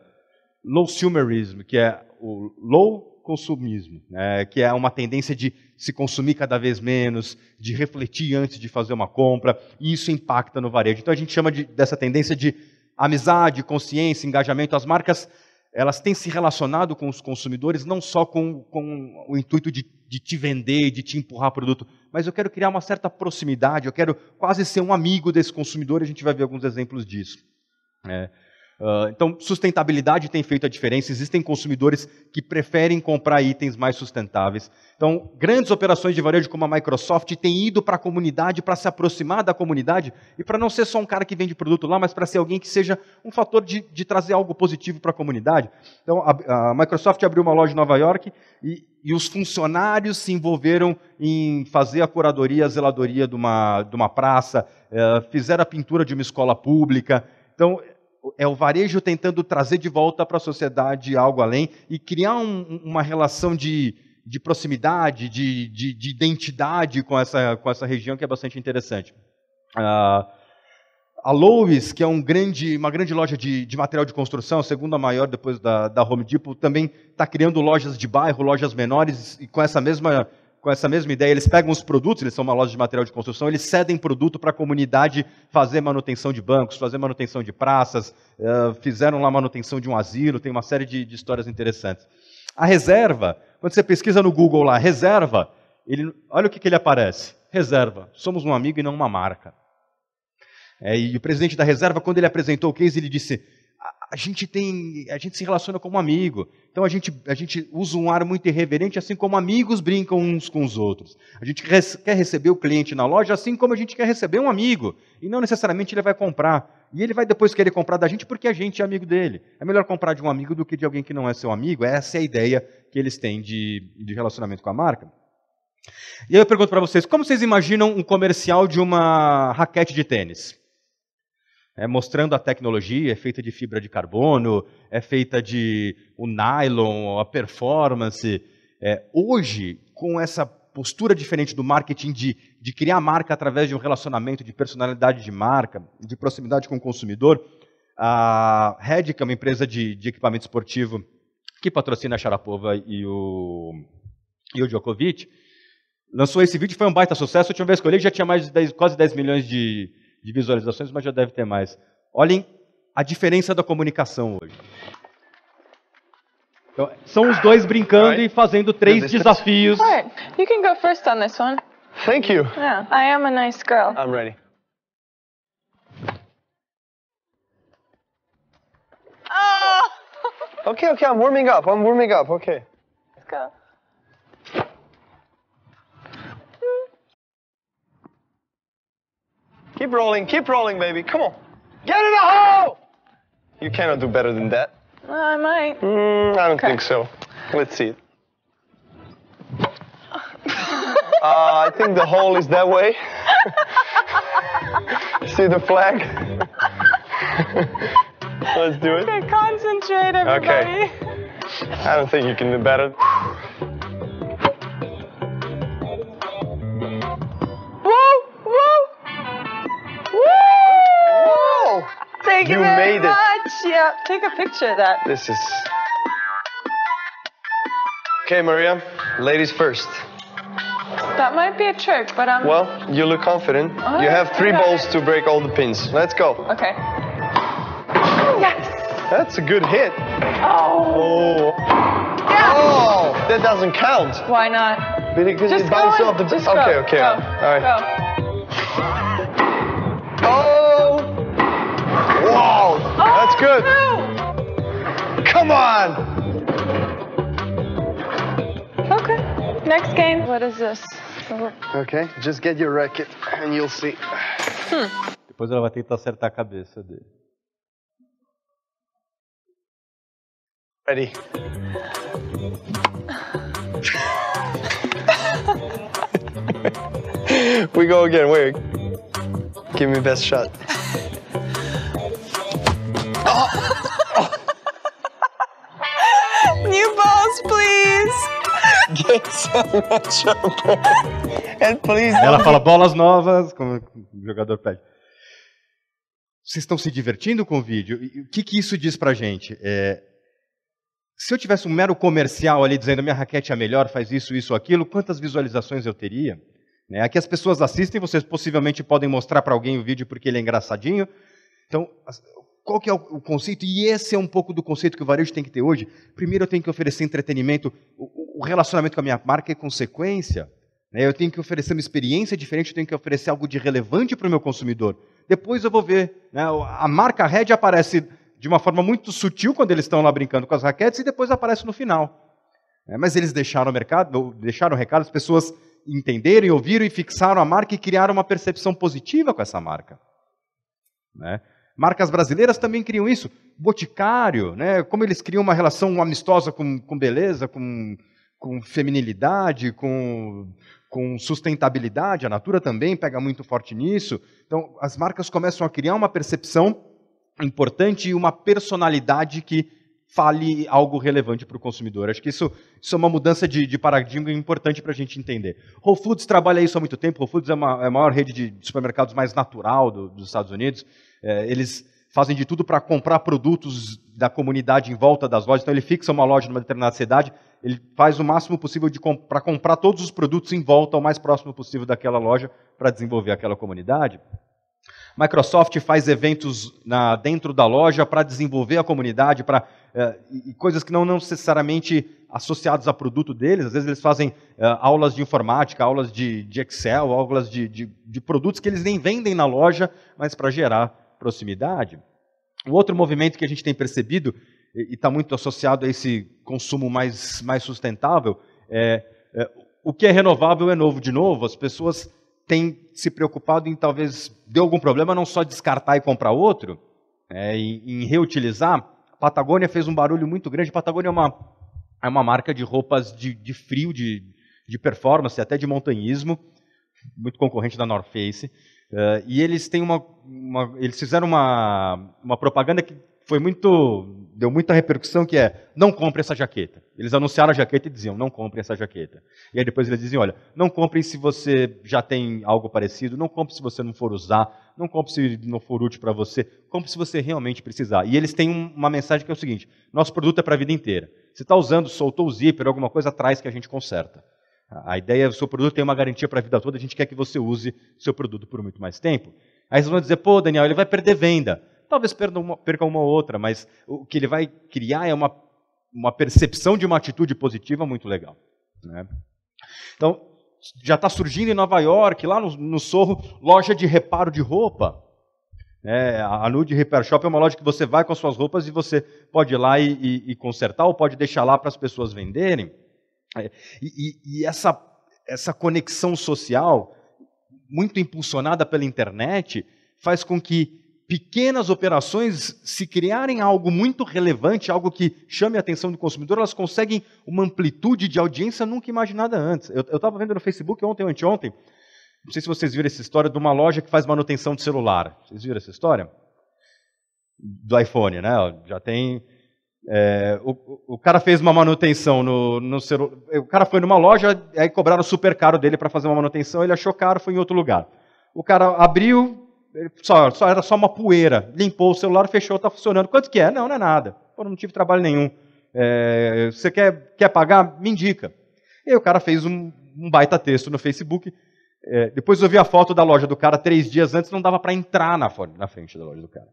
Sumerism, que é o low consumismo, né, que é uma tendência de se consumir cada vez menos, de refletir antes de fazer uma compra, e isso impacta no varejo. Então a gente chama de, dessa tendência de amizade, consciência, engajamento, as marcas elas têm se relacionado com os consumidores não só com, com o intuito de, de, te vender, de te empurrar produto, mas eu quero criar uma certa proximidade, eu quero quase ser um amigo desse consumidor, e a gente vai ver alguns exemplos disso. É. Ah, então, sustentabilidade tem feito a diferença. Existem consumidores que preferem comprar itens mais sustentáveis. Então, grandes operações de varejo como a Microsoft têm ido para a comunidade, para se aproximar da comunidade e para não ser só um cara que vende produto lá, mas para ser alguém que seja um fator de, de trazer algo positivo para a comunidade. Então, a, a, Microsoft abriu uma loja em Nova York e, e, os funcionários se envolveram em fazer a curadoria, a zeladoria de uma, de uma praça, eh, fizeram a pintura de uma escola pública. Então, é o varejo tentando trazer de volta para a sociedade algo além e criar um, uma relação de, de proximidade, de, de, de, identidade com essa, com essa região que é bastante interessante. Ah, a Lowe's, que é um grande, uma grande loja de, de material de construção, a segunda maior depois da, da Home Depot, também está criando lojas de bairro, lojas menores, e com essa mesma com essa mesma ideia, eles pegam os produtos, eles são uma loja de material de construção, eles cedem produto para a comunidade fazer manutenção de bancos, fazer manutenção de praças, uh, fizeram lá manutenção de um asilo, tem uma série de, de, histórias interessantes. A reserva, quando você pesquisa no Google lá, reserva, ele, olha o que, que ele aparece. Reserva, somos um amigo e não uma marca. É, e o presidente da reserva, quando ele apresentou o case, ele disse: a gente tem, a gente se relaciona como amigo. Então a gente, a gente usa um ar muito irreverente, assim como amigos brincam uns com os outros. A gente quer receber o cliente na loja, assim como a gente quer receber um amigo. E não necessariamente ele vai comprar. E ele vai depois querer comprar da gente porque a gente é amigo dele. É melhor comprar de um amigo do que de alguém que não é seu amigo. Essa é a ideia que eles têm de, de relacionamento com a marca. E aí eu pergunto para vocês, como vocês imaginam um comercial de uma raquete de tênis? é, mostrando a tecnologia, é feita de fibra de carbono, é feita de o nylon, a performance. É, hoje, com essa postura diferente do marketing de, de criar marca através de um relacionamento de personalidade de marca, de proximidade com o consumidor, a Red, que é uma empresa de, de equipamento esportivo que patrocina a Sharapova e o, e o Djokovic, lançou esse vídeo, foi um baita sucesso. A última vez que eu olhei já tinha mais de 10, quase 10 milhões de, de visualizações, mas já deve ter mais. Olhem a diferença da comunicação hoje. Então, são os dois brincando right. e fazendo três desafios. Right. You can go first on this one. Thank you. Yeah, I am a nice girl. I'm ready. Oh. okay, okay, I'm warming up. I'm warming up. Okay. Let's go. Keep rolling, keep rolling, baby. Come on. Get in the hole! You cannot do better than that. Well, I might. Mm, I don't okay. think so. Let's see it. Uh, I think the hole is that way. see the flag? Let's do it. Okay, concentrate, everybody. Okay. I don't think you can do better. Thank you, you very much. It. Yeah, take a picture of that. This is. Okay, Maria, ladies first. That might be a trick, but I'm. Um, well, you look confident. Oh, you have three balls to break all the pins. Let's go. Okay. Oh, yes. That's a good hit. Oh. oh. Oh, that doesn't count. Why not? Because Just it bounced off the. Just okay, okay. Go. All right. Go. good. Come on. Okay. Next game. What is this? Okay. Just get your racket and you'll see. Depois ela vai tentar acertar a cabeça dele. Ready. we go again. Wait. Give me best shot. New balls, please. Get some And please. Ela fala bolas novas, como o jogador pede. Vocês estão se divertindo com o vídeo? E o que, que isso diz pra gente? É, se eu tivesse um mero comercial ali dizendo minha raquete é melhor, faz isso, isso, aquilo, quantas visualizações eu teria? Né? Aqui as pessoas assistem, vocês possivelmente podem mostrar para alguém o vídeo porque ele é engraçadinho. Então, qual que é o, conceito? E esse é um pouco do conceito que o varejo tem que ter hoje. Primeiro, eu tenho que oferecer entretenimento. O, relacionamento com a minha marca é consequência. Né? Eu tenho que oferecer uma experiência diferente, eu tenho que oferecer algo de relevante para o meu consumidor. Depois eu vou ver. Né? A marca Red aparece de uma forma muito sutil quando eles estão lá brincando com as raquetes e depois aparece no final. Né? Mas eles deixaram o mercado, deixaram o recado, as pessoas entenderam, ouviram e fixaram a marca e criaram uma percepção positiva com essa marca. Né? Marcas brasileiras também criam isso. Boticário, né? como eles criam uma relação amistosa com, com beleza, com, com feminilidade, com, com sustentabilidade. A Natura também pega muito forte nisso. Então, as marcas começam a criar uma percepção importante e uma personalidade que fale algo relevante para o consumidor. Acho que isso, isso é uma mudança de, de paradigma importante para a gente entender. Whole Foods trabalha isso há muito tempo. Whole Foods é, uma, é a maior rede de supermercados mais natural do, dos Estados Unidos. É, eles fazem de tudo para comprar produtos da comunidade em volta das lojas. Então ele fixa uma loja numa determinada cidade, ele faz o máximo possível comp para comprar todos os produtos em volta, o mais próximo possível daquela loja, para desenvolver aquela comunidade. Microsoft faz eventos na, dentro da loja para desenvolver a comunidade, para é, eh, coisas que não, não necessariamente associadas a produto deles. Às vezes eles fazem é, aulas de informática, aulas de, de Excel, aulas de, de, de, produtos que eles nem vendem na loja, mas para gerar proximidade. Um outro movimento que a gente tem percebido, e está muito associado a esse consumo mais, mais sustentável, é, é, o que é renovável é novo de novo. As pessoas têm se preocupado em talvez, de algum problema, não só descartar e comprar outro, é, em, em reutilizar. A Patagônia fez um barulho muito grande. A Patagônia é uma, é uma marca de roupas de, de frio, de, de performance, até de montanhismo, muito concorrente da North Face. Uh, e eles têm uma, uma, eles fizeram uma, uma propaganda que foi muito deu muita repercussão que é não compre essa jaqueta. Eles anunciaram a jaqueta e diziam não compre essa jaqueta. E aí depois eles dizem olha não compre se você já tem algo parecido, não compre se você não for usar, não compre se não for útil para você, compre se você realmente precisar. E eles têm uma mensagem que é o seguinte: nosso produto é para a vida inteira. Se está usando, soltou o zíper, alguma coisa atrás que a gente conserta. A ideia é o seu produto tem uma garantia para a vida toda, a gente quer que você use seu produto por muito mais tempo. Aí vocês vão dizer, pô, Daniel, ele vai perder venda. Talvez perca uma, perca uma ou outra, mas o que ele vai criar é uma, uma percepção de uma atitude positiva muito legal. Né? Então, já está surgindo em Nova York, lá no, no Sorro, loja de reparo de roupa. É, a Nude Repair Shop é uma loja que você vai com as suas roupas e você pode ir lá e, e, e consertar ou pode deixar lá para as pessoas venderem. É, e, e essa, essa conexão social, muito impulsionada pela internet, faz com que pequenas operações, se criarem algo muito relevante, algo que chame a atenção do consumidor, elas conseguem uma amplitude de audiência nunca imaginada antes. Eu estava vendo no Facebook ontem ou anteontem, não sei se vocês viram essa história de uma loja que faz manutenção de celular. Vocês viram essa história? Do iPhone, né? Já tem é, o, o, cara fez uma manutenção no, no celular. O cara foi numa loja, aí cobraram super caro dele para fazer uma manutenção, ele achou caro, foi em outro lugar. O cara abriu, só, só era só uma poeira, limpou o celular, fechou, está funcionando. Quanto que é? Não, não é nada. Pô, não tive trabalho nenhum. É, você quer, quer pagar? Me indica. E aí o cara fez um, um baita texto no Facebook. É, depois eu vi a foto da loja do cara três dias antes, não dava para entrar na, na frente da loja do cara.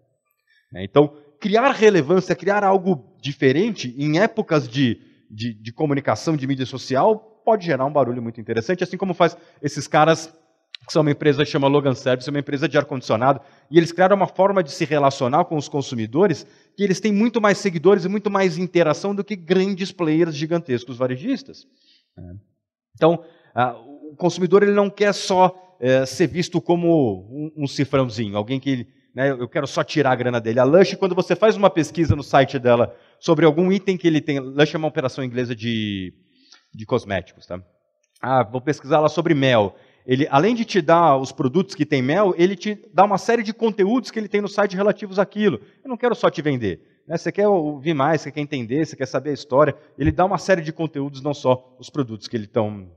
É, então, criar relevância, criar algo diferente em épocas de, de, de comunicação, de mídia social, pode gerar um barulho muito interessante, assim como faz esses caras que são uma empresa que chama Logan Service, uma empresa de ar-condicionado, e eles criaram uma forma de se relacionar com os consumidores que eles têm muito mais seguidores e muito mais interação do que grandes players gigantescos varejistas. É. Então, o consumidor ele não quer só é, ser visto como um, um cifrãozinho, alguém que né, eu quero só tirar a grana dele. A Lush, quando você faz uma pesquisa no site dela sobre algum item que ele tem, Lush é uma operação inglesa de, de cosméticos, tá? Ah, vou pesquisar lá sobre mel. Ele, além de te dar os produtos que tem mel, ele te dá uma série de conteúdos que ele tem no site relativos àquilo. Eu não quero só te vender. Né? Você quer ouvir mais, você quer entender, você quer saber a história. Ele dá uma série de conteúdos, não só os produtos que ele estão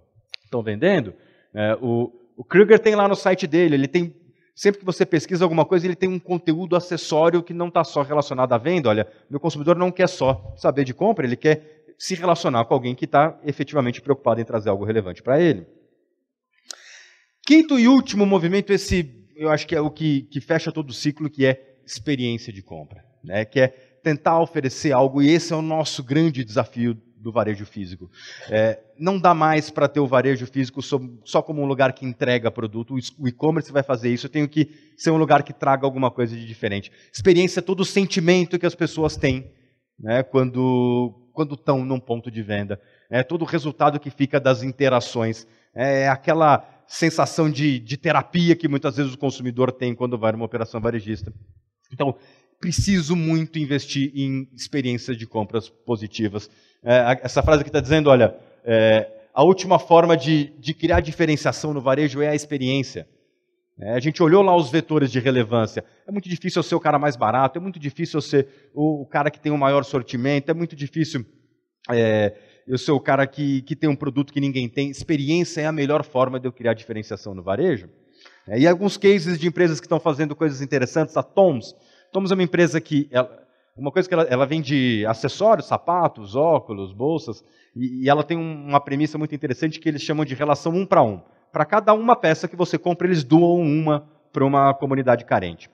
vendendo. É, o, o Kruger tem lá no site dele, ele tem sempre que você pesquisa alguma coisa, ele tem um conteúdo acessório que não está só relacionado à venda. Olha, meu consumidor não quer só saber de compra, ele quer se relacionar com alguém que está efetivamente preocupado em trazer algo relevante para ele. Quinto e último movimento, esse eu acho que é o que, que fecha todo o ciclo, que é experiência de compra, né? que é tentar oferecer algo, e esse é o nosso grande desafio do varejo físico. É, não dá mais para ter o varejo físico só, só, como um lugar que entrega produto. O e-commerce vai fazer isso. Eu tenho que ser um lugar que traga alguma coisa de diferente. Experiência é todo o sentimento que as pessoas têm né, quando, quando estão num ponto de venda. É todo o resultado que fica das interações. É, é aquela sensação de, de terapia que muitas vezes o consumidor tem quando vai numa operação varejista. Então, preciso muito investir em experiências de compras positivas é, essa frase que está dizendo, olha, é, a última forma de, de, criar diferenciação no varejo é a experiência. É, a gente olhou lá os vetores de relevância. É muito difícil eu ser o cara mais barato, é muito difícil eu ser o, o cara que tem o maior sortimento, é muito difícil é, eu ser o cara que, que tem um produto que ninguém tem. Experiência é a melhor forma de eu criar diferenciação no varejo. É, e alguns cases de empresas que estão fazendo coisas interessantes, a Toms. Toms é uma empresa que ela, uma coisa que ela, ela vende acessórios, sapatos, óculos, bolsas, e, e ela tem um, uma premissa muito interessante que eles chamam de relação um para um. Para cada uma peça que você compra, eles doam uma para uma comunidade carente.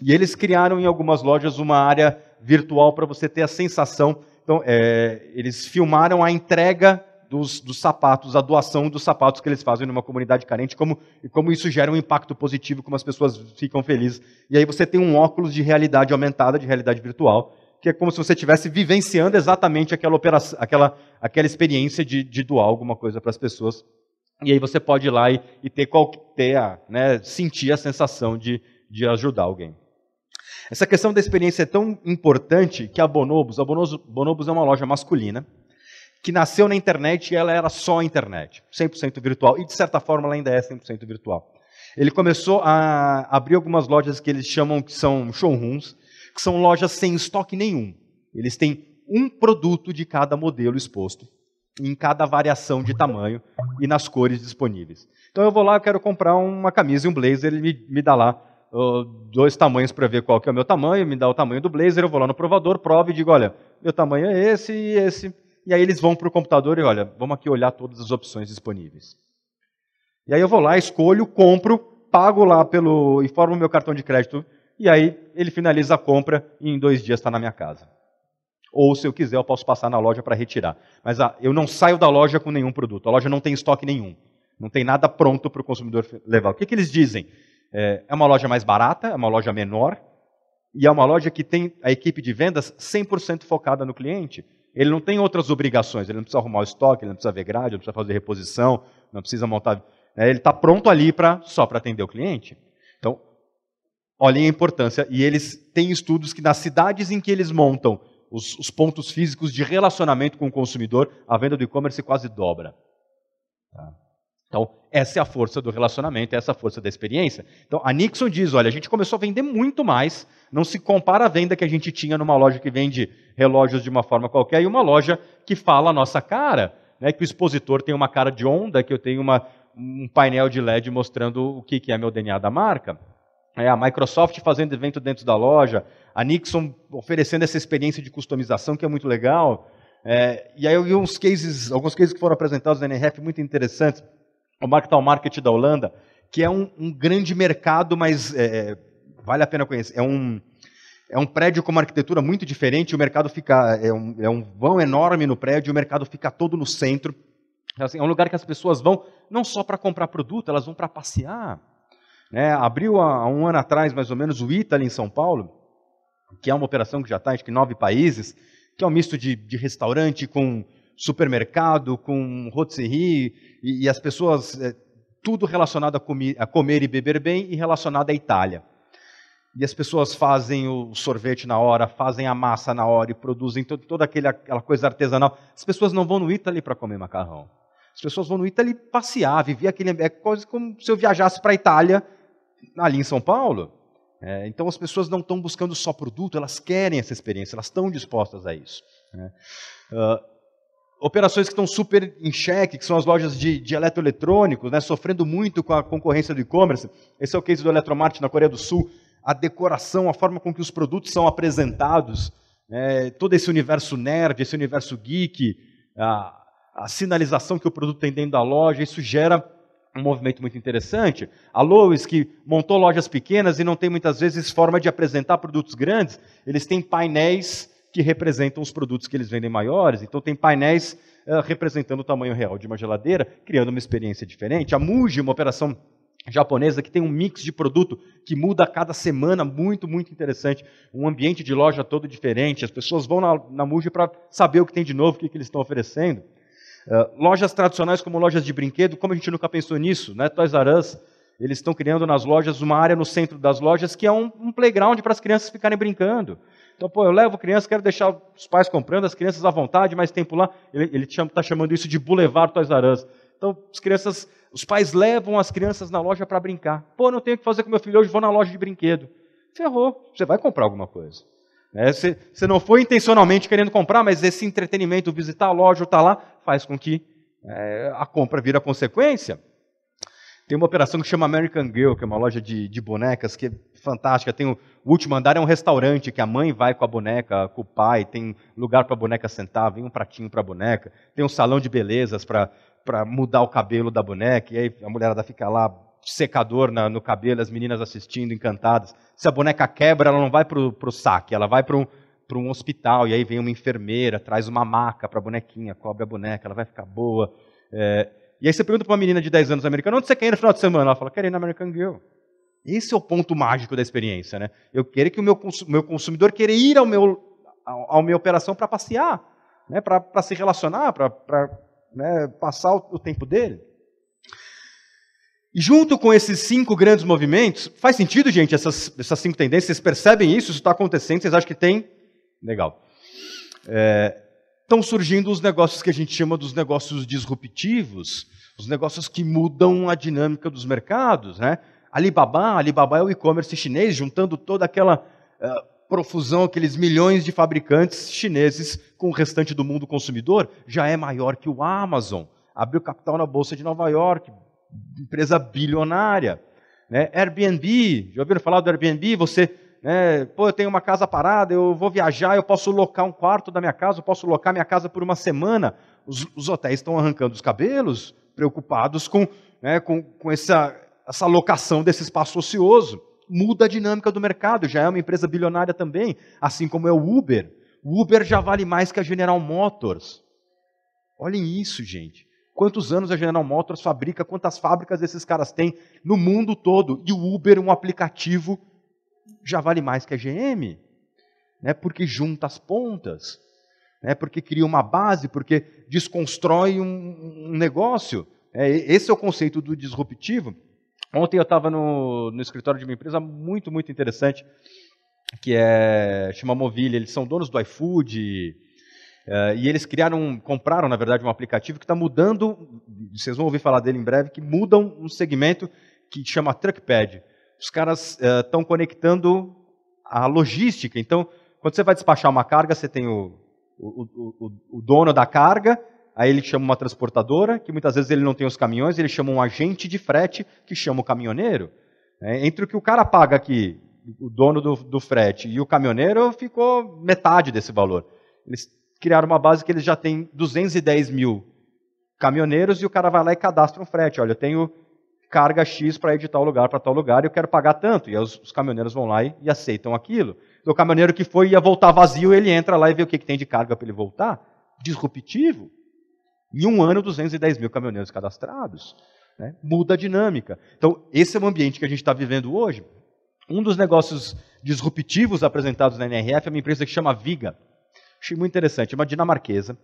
E eles criaram em algumas lojas uma área virtual para você ter a sensação. Então, é, eles filmaram a entrega dos, dos sapatos, a doação dos sapatos que eles fazem numa comunidade carente, como, e como isso gera um impacto positivo, como as pessoas ficam felizes. E aí você tem um óculos de realidade aumentada, de realidade virtual, que é como se você estivesse vivenciando exatamente aquela, operação, aquela, aquela experiência de, de doar alguma coisa para as pessoas. E aí você pode ir lá e, e ter, qual, ter a, né, sentir a sensação de, de ajudar alguém. Essa questão da experiência é tão importante que a Bonobos, a Bonobos, Bonobos é uma loja masculina, que nasceu na internet e ela era só internet, 100% virtual. E de certa forma ela ainda é 100% virtual. Ele começou a abrir algumas lojas que eles chamam que são showrooms, que são lojas sem estoque nenhum. Eles têm um produto de cada modelo exposto, em cada variação de tamanho e nas cores disponíveis. Então eu vou lá, eu quero comprar uma camisa e um blazer, ele me, me dá lá uh, dois tamanhos para ver qual que é o meu tamanho, me dá o tamanho do blazer, eu vou lá no provador, provo e digo, olha, meu tamanho é esse e esse e aí eles vão para o computador e olha, vamos aqui olhar todas as opções disponíveis. E aí eu vou lá, escolho, compro, pago lá pelo. informo o meu cartão de crédito, e aí ele finaliza a compra e em dois dias está na minha casa. Ou se eu quiser, eu posso passar na loja para retirar. Mas ah, eu não saio da loja com nenhum produto. A loja não tem estoque nenhum. Não tem nada pronto para o consumidor levar. O que, que eles dizem? É, é uma loja mais barata, é uma loja menor, e é uma loja que tem a equipe de vendas 100% focada no cliente. Ele não tem outras obrigações, ele não precisa arrumar o estoque, ele não precisa ver grade, não precisa fazer reposição, não precisa montar. Né? Ele está pronto ali pra, só para atender o cliente. Então, olhem a importância. E eles têm estudos que nas cidades em que eles montam os, os pontos físicos de relacionamento com o consumidor, a venda do e-commerce quase dobra. Tá? Então, essa é a força do relacionamento, essa é a força da experiência. Então, a Nixon diz: olha, a gente começou a vender muito mais não se compara a venda que a gente tinha numa loja que vende relógios de uma forma qualquer e uma loja que fala a nossa cara. Né, que o expositor tem uma cara de onda, que eu tenho uma, um painel de LED mostrando o que, que é meu DNA da marca. É a Microsoft fazendo evento dentro da loja, a Nixon oferecendo essa experiência de customização que é muito legal. É, e aí eu vi uns cases, alguns cases que foram apresentados na NRF muito interessantes. O Marketal Market da Holanda, que é um, um grande mercado, mas é, é Vale a pena conhecer. É um, é um prédio com uma arquitetura muito diferente, o mercado fica. É um, é um vão enorme no prédio, o mercado fica todo no centro. Então, assim, é um lugar que as pessoas vão não só para comprar produto, elas vão para passear. Né? Abriu há um ano atrás, mais ou menos, o Italy em São Paulo, que é uma operação que já está em nove países, que é um misto de, de restaurante com supermercado, com rotisserie, e, e as pessoas. É, tudo relacionado a, comi, a comer e beber bem e relacionado à Itália e as pessoas fazem o sorvete na hora, fazem a massa na hora e produzem todo, toda aquele, aquela coisa artesanal. As pessoas não vão no Italy para comer macarrão. As pessoas vão no Italy passear, viver aquele é quase como se eu viajasse para a Itália ali em São Paulo. É, então as pessoas não estão buscando só produto, elas querem essa experiência, elas estão dispostas a isso. Né? Uh, operações que estão super em xeque, que são as lojas de, de eletroeletrônicos, né, sofrendo muito com a concorrência do e-commerce. Esse é o caso do Eletromart na Coreia do Sul, a decoração, a forma com que os produtos são apresentados, é, todo esse universo nerd, esse universo geek, a, a sinalização que o produto tem dentro da loja, isso gera um movimento muito interessante. A Lowe's, que montou lojas pequenas e não tem muitas vezes forma de apresentar produtos grandes, eles têm painéis que representam os produtos que eles vendem maiores, então tem painéis uh, representando o tamanho real de uma geladeira, criando uma experiência diferente. A Muji, uma operação japonesa que tem um mix de produto que muda a cada semana, muito, muito interessante. Um ambiente de loja todo diferente, as pessoas vão na, na Muji para saber o que tem de novo, o que, que eles estão oferecendo. Uh, lojas tradicionais como lojas de brinquedo, como a gente nunca pensou nisso, né? Toys R Us, eles estão criando nas lojas uma área no centro das lojas que é um, um playground para as crianças ficarem brincando. Então, pô, eu levo criança, quero deixar os pais comprando, as crianças à vontade, mais tempo lá. Ele está chamando isso de Boulevard Toys R Us então, as crianças, os pais levam as crianças na loja para brincar. Pô, não tenho o que fazer com meu filho hoje, vou na loja de brinquedo. Ferrou, você vai comprar alguma coisa. É, você, você não foi intencionalmente querendo comprar, mas esse entretenimento, visitar a loja ou estar tá lá, faz com que é, a compra vira consequência. Tem uma operação que chama American Girl, que é uma loja de, de bonecas que é fantástica. Tem o, o, último andar é um restaurante que a mãe vai com a boneca, com o pai, tem lugar para a boneca sentar, vem um pratinho para a boneca, tem um salão de belezas para para mudar o cabelo da boneca, e aí a mulherada fica lá, secador na, no cabelo, as meninas assistindo, encantadas. Se a boneca quebra, ela não vai para o saque, ela vai para um, um hospital, e aí vem uma enfermeira, traz uma maca para a bonequinha, cobre a boneca, ela vai ficar boa. É... E aí você pergunta para uma menina de 10 anos americana, onde você quer ir no final de semana? Ela fala, quero ir na American Girl. Esse é o ponto mágico da experiência. Né? Eu quero que o meu, cons meu consumidor queira ir ao meu, ao, ao minha operação para passear, né? para se relacionar, para né, passar o tempo dele. E junto com esses cinco grandes movimentos, faz sentido, gente, essas, essas cinco tendências? Vocês percebem isso? Isso está acontecendo? Vocês acham que tem? Legal. Estão é, surgindo os negócios que a gente chama dos negócios disruptivos, os negócios que mudam a dinâmica dos mercados. Né? Alibaba, Alibaba é o e-commerce chinês, juntando toda aquela. Uh, profusão, aqueles milhões de fabricantes chineses com o restante do mundo consumidor, já é maior que o Amazon. Abriu capital na Bolsa de Nova York, empresa bilionária. Né? Airbnb, já ouviram falar do Airbnb? Você, né, pô, eu tenho uma casa parada, eu vou viajar, eu posso locar um quarto da minha casa, eu posso locar minha casa por uma semana. Os, os hotéis estão arrancando os cabelos, preocupados com, né, com, com essa, essa locação desse espaço ocioso muda a dinâmica do mercado, já é uma empresa bilionária também, assim como é o Uber. O Uber já vale mais que a General Motors. Olhem isso, gente. Quantos anos a General Motors fabrica, quantas fábricas esses caras têm no mundo todo. E o Uber, um aplicativo, já vale mais que a GM. Né? Porque junta as pontas, né? porque cria uma base, porque desconstrói um, um negócio. É, esse é o conceito do disruptivo. Ontem eu estava no, no, escritório de uma empresa muito, muito interessante, que é chama Movilha. Eles são donos do iFood. Eh, e eles criaram, compraram, na verdade, um aplicativo que está mudando, vocês vão ouvir falar dele em breve, que mudam um segmento que chama Truckpad. Os caras estão eh, conectando a logística. Então, quando você vai despachar uma carga, você tem o, o, o, o dono da carga, Aí ele chama uma transportadora, que muitas vezes ele não tem os caminhões, ele chama um agente de frete, que chama o caminhoneiro. É, entre o que o cara paga aqui, o dono do, do frete, e o caminhoneiro, ficou metade desse valor. Eles criaram uma base que eles já têm 210 mil caminhoneiros e o cara vai lá e cadastra um frete. Olha, eu tenho carga X para ir de tal lugar para tal lugar e eu quero pagar tanto. E aí os, os caminhoneiros vão lá e, e aceitam aquilo. Então, o caminhoneiro que foi ia voltar vazio, ele entra lá e vê o que, que tem de carga para ele voltar. Disruptivo. Em um ano, 210 mil caminhoneiros cadastrados. Né? Muda a dinâmica. Então, esse é o ambiente que a gente está vivendo hoje. Um dos negócios disruptivos apresentados na NRF é uma empresa que chama Viga. Achei muito interessante, é uma dinamarquesa.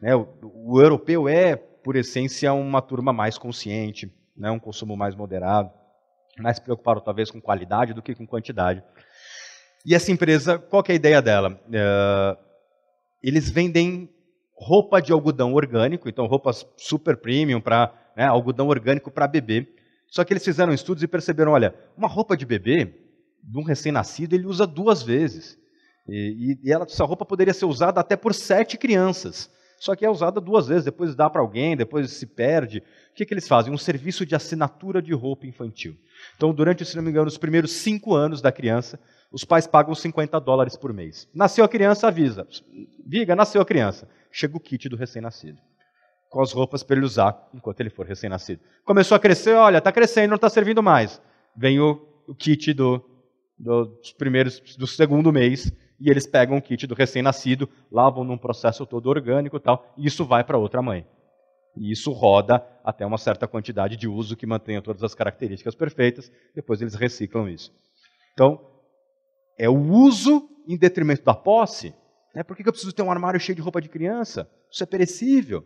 Né? O, o, europeu é, por essência, uma turma mais consciente, né? um consumo mais moderado, mais preocupado talvez com qualidade do que com quantidade. E essa empresa, qual é a ideia dela? Uh, eles vendem roupa de algodão orgânico, então roupas super premium para né, algodão orgânico para bebê. Só que eles fizeram estudos e perceberam, olha, uma roupa de bebê de um recém-nascido ele usa duas vezes. E, e, ela, essa roupa poderia ser usada até por sete crianças só que é usada duas vezes, depois dá para alguém, depois se perde. O que, que eles fazem? Um serviço de assinatura de roupa infantil. Então, durante, se não me engano, os primeiros cinco anos da criança, os pais pagam 50 dólares por mês. Nasceu a criança, avisa. Viga, nasceu a criança. Chega o kit do recém-nascido. Com as roupas para ele usar enquanto ele for recém-nascido. Começou a crescer, olha, está crescendo, não está servindo mais. Vem o, o kit do, do, dos primeiros, do segundo mês, e eles pegam o kit do recém-nascido, lavam num processo todo orgânico e tal, e isso vai para outra mãe. E isso roda até uma certa quantidade de uso que mantenha todas as características perfeitas, depois eles reciclam isso. Então, é o uso em detrimento da posse. Né? Por que eu preciso ter um armário cheio de roupa de criança? Isso é perecível.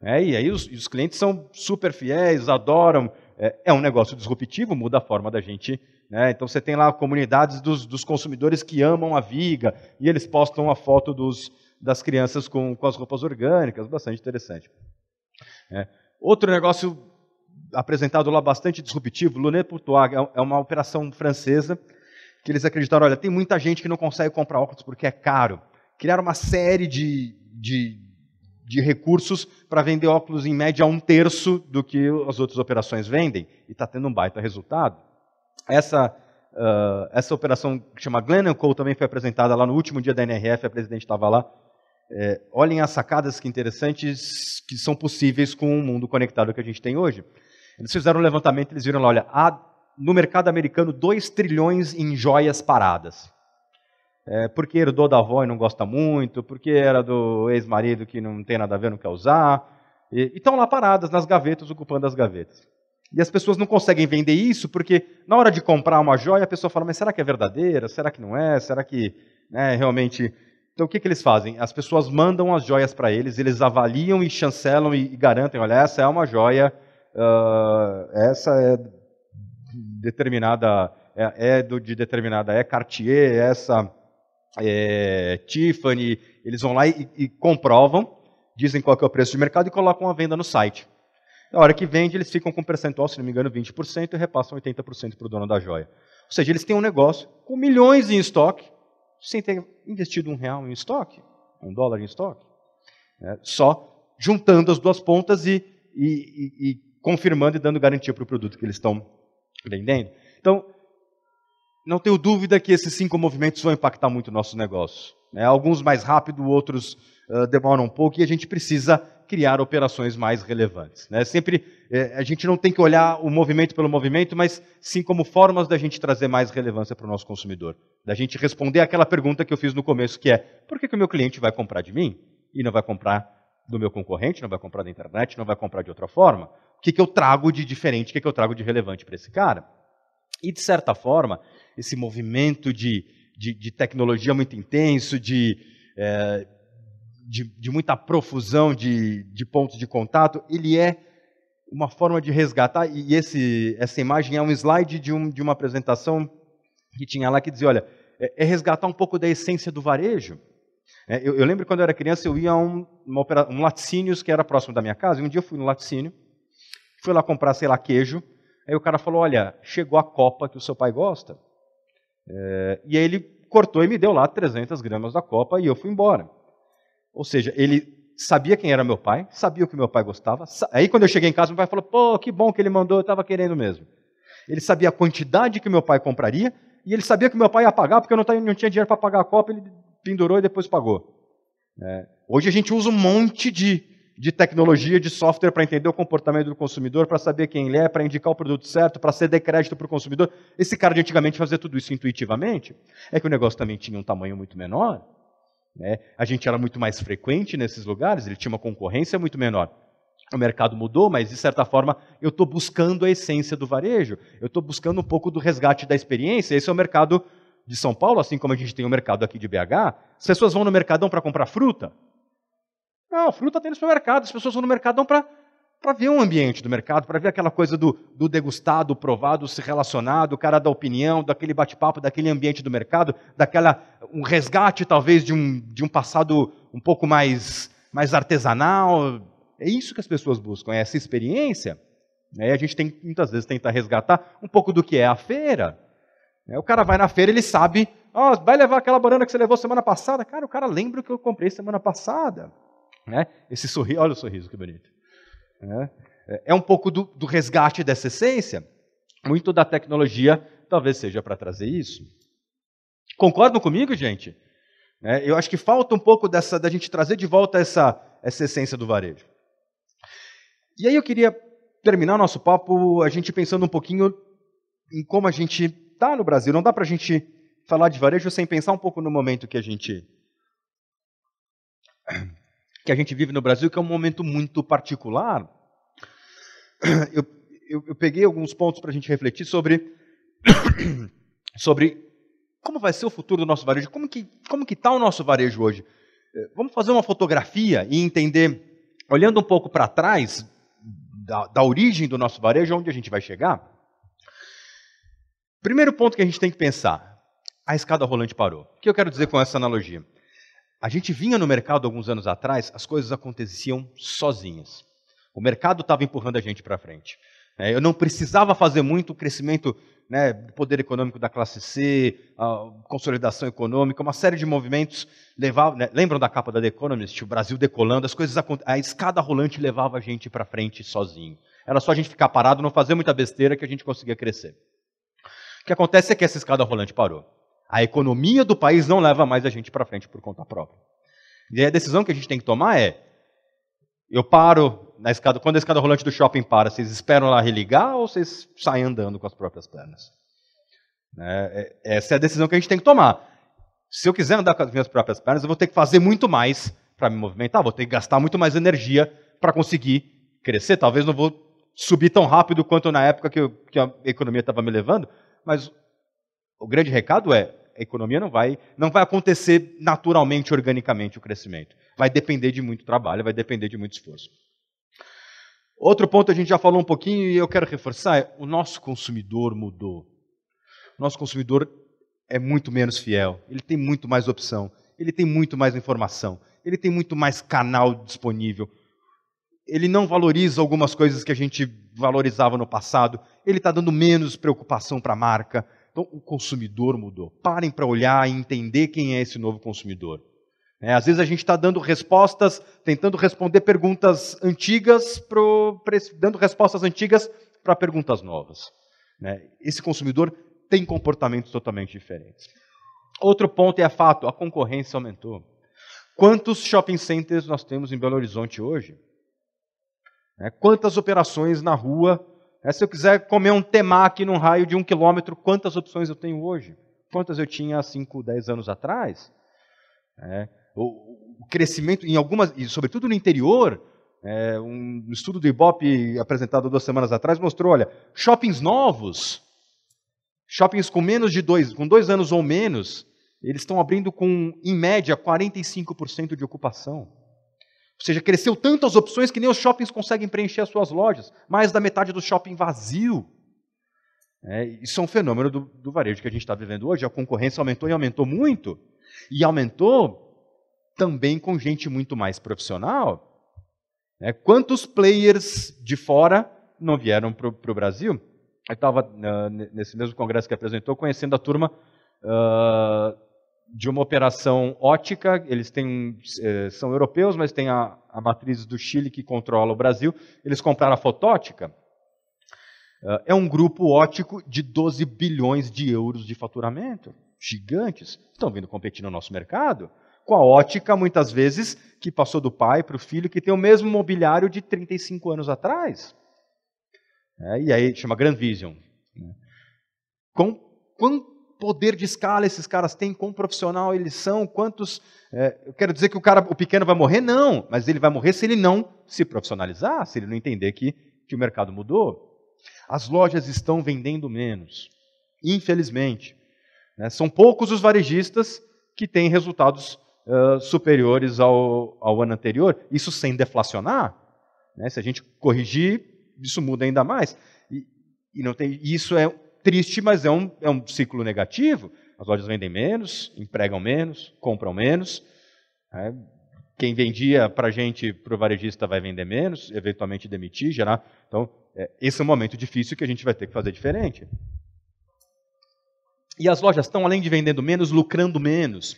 Né? E aí os, os, clientes são super fiéis, adoram. É, é um negócio disruptivo, muda a forma da gente né? Então você tem lá comunidades dos, dos, consumidores que amam a viga e eles postam a foto dos, das crianças com, com as roupas orgânicas, bastante interessante. É. Outro negócio apresentado lá bastante disruptivo, Lunet Poutois, é, é uma operação francesa que eles acreditaram, olha, tem muita gente que não consegue comprar óculos porque é caro. Criaram uma série de, de, de recursos para vender óculos em média a um terço do que as outras operações vendem e está tendo um baita resultado essa, uh, essa operação que chama Glenn Cole também foi apresentada lá no último dia da NRF, a presidente estava lá. É, olhem as sacadas que interessantes que são possíveis com o mundo conectado que a gente tem hoje. Eles fizeram um levantamento, eles viram lá, olha, há no mercado americano 2 trilhões em joias paradas. É, porque herdou da avó e não gosta muito, porque era do ex-marido que não tem nada a ver, não quer usar. E estão lá paradas nas gavetas, ocupando as gavetas. E as pessoas não conseguem vender isso porque, na hora de comprar uma joia, a pessoa fala: Mas será que é verdadeira? Será que não é? Será que né, realmente. Então, o que, que eles fazem? As pessoas mandam as joias para eles, eles avaliam e chancelam e, e, garantem: Olha, essa é uma joia, uh, essa é determinada, é, é do, de determinada, é Cartier, essa é Tiffany. Eles vão lá e, e comprovam, dizem qual é o preço de mercado e colocam a venda no site. Na hora que vende, eles ficam com um percentual, se não me engano, 20% e repassam 80% para o dono da joia. Ou seja, eles têm um negócio com milhões em estoque, sem ter investido um real em estoque, um dólar em estoque. Né? Só juntando as duas pontas e, e, e, e confirmando e dando garantia para o produto que eles estão vendendo. Então, não tenho dúvida que esses cinco movimentos vão impactar muito o nosso negócio. Né? Alguns mais rápido, outros demora eh, demoram um pouco e a gente precisa criar operações mais relevantes. Né? Sempre eh, a gente não tem que olhar o movimento pelo movimento, mas sim como formas da gente trazer mais relevância para o nosso consumidor. Da gente responder aquela pergunta que eu fiz no começo, que é por que, que o meu cliente vai comprar de mim e não vai comprar do meu concorrente, não vai comprar da internet, não vai comprar de outra forma? O que, que eu trago de diferente, o que, que eu trago de relevante para esse cara? E, de certa forma, esse movimento de, de, de tecnologia muito intenso, de. Eh, de, de muita profusão de, de pontos de contato, ele é uma forma de resgatar, e esse, essa imagem é um slide de, um, de uma apresentação que tinha lá que dizia, olha, é, é, resgatar um pouco da essência do varejo. É, eu, eu, lembro quando eu era criança, eu ia a um, uma opera, um laticínios que era próximo da minha casa, e um dia eu fui no laticínio, fui lá comprar, sei lá, queijo, aí o cara falou, olha, chegou a copa que o seu pai gosta, é, e aí ele cortou e me deu lá 300 gramas da copa, e eu fui embora. Ou seja, ele sabia quem era meu pai, sabia o que meu pai gostava. Aí quando eu cheguei em casa, meu pai falou: pô, que bom que ele mandou, eu estava querendo mesmo. Ele sabia a quantidade que meu pai compraria e ele sabia que meu pai ia pagar porque eu não, tinha dinheiro para pagar a Copa, ele pendurou e depois pagou. É. Hoje a gente usa um monte de, de tecnologia, de software para entender o comportamento do consumidor, para saber quem ele é, para indicar o produto certo, para ceder crédito para o consumidor. Esse cara de antigamente fazia tudo isso intuitivamente. É que o negócio também tinha um tamanho muito menor. Né? A gente era muito mais frequente nesses lugares, ele tinha uma concorrência muito menor. O mercado mudou, mas de certa forma eu estou buscando a essência do varejo, eu estou buscando um pouco do resgate da experiência. Esse é o mercado de São Paulo, assim como a gente tem o mercado aqui de BH. As pessoas vão no Mercadão para comprar fruta? Não, fruta tem no supermercado, as pessoas vão no Mercadão para para ver o ambiente do mercado, para ver aquela coisa do, do degustado, provado, se relacionado, o cara da opinião, daquele bate-papo, daquele ambiente do mercado, daquela um resgate talvez de um, de um passado um pouco mais, mais artesanal. É isso que as pessoas buscam, é essa experiência. Né, e a gente tem muitas vezes tentar resgatar um pouco do que é a feira. Né, o cara vai na feira, ele sabe, oh, vai levar aquela banana que você levou semana passada. Cara, o cara lembra o que eu comprei semana passada. Né? Esse sorriso, olha o sorriso que bonito. Né? É, é um pouco do, do resgate dessa essência. Muito da tecnologia talvez seja para trazer isso. Concordam comigo, gente? É, eu acho que falta um pouco dessa da gente trazer de volta essa, essa essência do varejo. E aí eu queria terminar o nosso papo a gente pensando um pouquinho em como a gente está no Brasil. Não dá para a gente falar de varejo sem pensar um pouco no momento que a gente que a gente vive no Brasil, que é um momento muito particular. Eu, eu, eu peguei alguns pontos para a gente refletir sobre, sobre como vai ser o futuro do nosso varejo, como que como que está o nosso varejo hoje. É, vamos fazer uma fotografia e entender, olhando um pouco para trás da, da origem do nosso varejo, onde a gente vai chegar. Primeiro ponto que a gente tem que pensar: a escada rolante parou. O que eu quero dizer com essa analogia? A gente vinha no mercado alguns anos atrás, as coisas aconteciam sozinhas. O mercado estava empurrando a gente para frente. É, eu não precisava fazer muito o crescimento né, do poder econômico da classe C, a consolidação econômica, uma série de movimentos levavam. Né, lembram da capa da The Economist, o Brasil decolando, as coisas a escada rolante levava a gente para frente sozinho. Era só a gente ficar parado, não fazer muita besteira que a gente conseguia crescer. O que acontece é que essa escada rolante parou. A economia do país não leva mais a gente para frente por conta própria. E a decisão que a gente tem que tomar é: eu paro na escada, quando a escada rolante do shopping para, vocês esperam lá religar ou vocês saem andando com as próprias pernas? Né? É, essa é a decisão que a gente tem que tomar. Se eu quiser andar com as minhas próprias pernas, eu vou ter que fazer muito mais para me movimentar, vou ter que gastar muito mais energia para conseguir crescer. Talvez não vou subir tão rápido quanto na época que, eu, que a economia estava me levando, mas o grande recado é: economia não vai, não vai acontecer naturalmente, organicamente o crescimento. Vai depender de muito trabalho, vai depender de muito esforço. Outro ponto a gente já falou um pouquinho e eu quero reforçar: é, o nosso consumidor mudou. O nosso consumidor é muito menos fiel, ele tem muito mais opção, ele tem muito mais informação, ele tem muito mais canal disponível. Ele não valoriza algumas coisas que a gente valorizava no passado, ele está dando menos preocupação para a marca, então, o consumidor mudou. Parem para olhar e entender quem é esse novo consumidor. É, às vezes a gente está dando respostas, tentando responder perguntas antigas, pro, dando respostas antigas para perguntas novas. Né? Esse consumidor tem comportamentos totalmente diferentes. Outro ponto é fato: a concorrência aumentou. Quantos shopping centers nós temos em Belo Horizonte hoje? É, quantas operações na rua é, se eu quiser comer um temaki num raio de um quilômetro, quantas opções eu tenho hoje? Quantas eu tinha há 5, 10 anos atrás? É, o, o, crescimento em algumas, e sobretudo no interior, é, um estudo do Ibope apresentado duas semanas atrás mostrou, olha, shoppings novos, shoppings com menos de dois, com dois anos ou menos, eles estão abrindo com, em média, 45% de ocupação. Ou seja, cresceu tanto as opções que nem os shoppings conseguem preencher as suas lojas. Mais da metade do shopping vazio. É, isso é um fenômeno do, do varejo que a gente está vivendo hoje. A concorrência aumentou e aumentou muito. E aumentou também com gente muito mais profissional. É, quantos players de fora não vieram para o Brasil? Eu estava uh, ah, nesse mesmo congresso que apresentou, conhecendo a turma uh, de uma operação ótica, eles têm, eh, são europeus, mas tem a, a matriz do Chile que controla o Brasil, eles compraram a fotótica. Eh, é um grupo ótico de 12 bilhões de euros de faturamento. Gigantes. Estão vindo competir no nosso mercado. Com a ótica, muitas vezes, que passou do pai para o filho, que tem o mesmo mobiliário de 35 anos atrás. É, e aí chama Grand Vision. Né? Com quanto poder de escala esses caras têm, quão profissional eles são, quantos. É, eu quero dizer que o cara, o pequeno vai morrer? Não, mas ele vai morrer se ele não se profissionalizar, se ele não entender que, que o mercado mudou. As lojas estão vendendo menos, infelizmente. Né? São poucos os varejistas que têm resultados uh, superiores ao, ao ano anterior, isso sem deflacionar. Né? Se a gente corrigir, isso muda ainda mais. E, e não tem, isso é triste, mas é um, é um ciclo negativo. As lojas vendem menos, empregam menos, compram menos. É, quem vendia para a gente, para o varejista, vai vender menos, eventualmente demitir, gerar. Então, é, esse é um momento difícil que a gente vai ter que fazer diferente. E as lojas estão, além de vendendo menos, lucrando menos.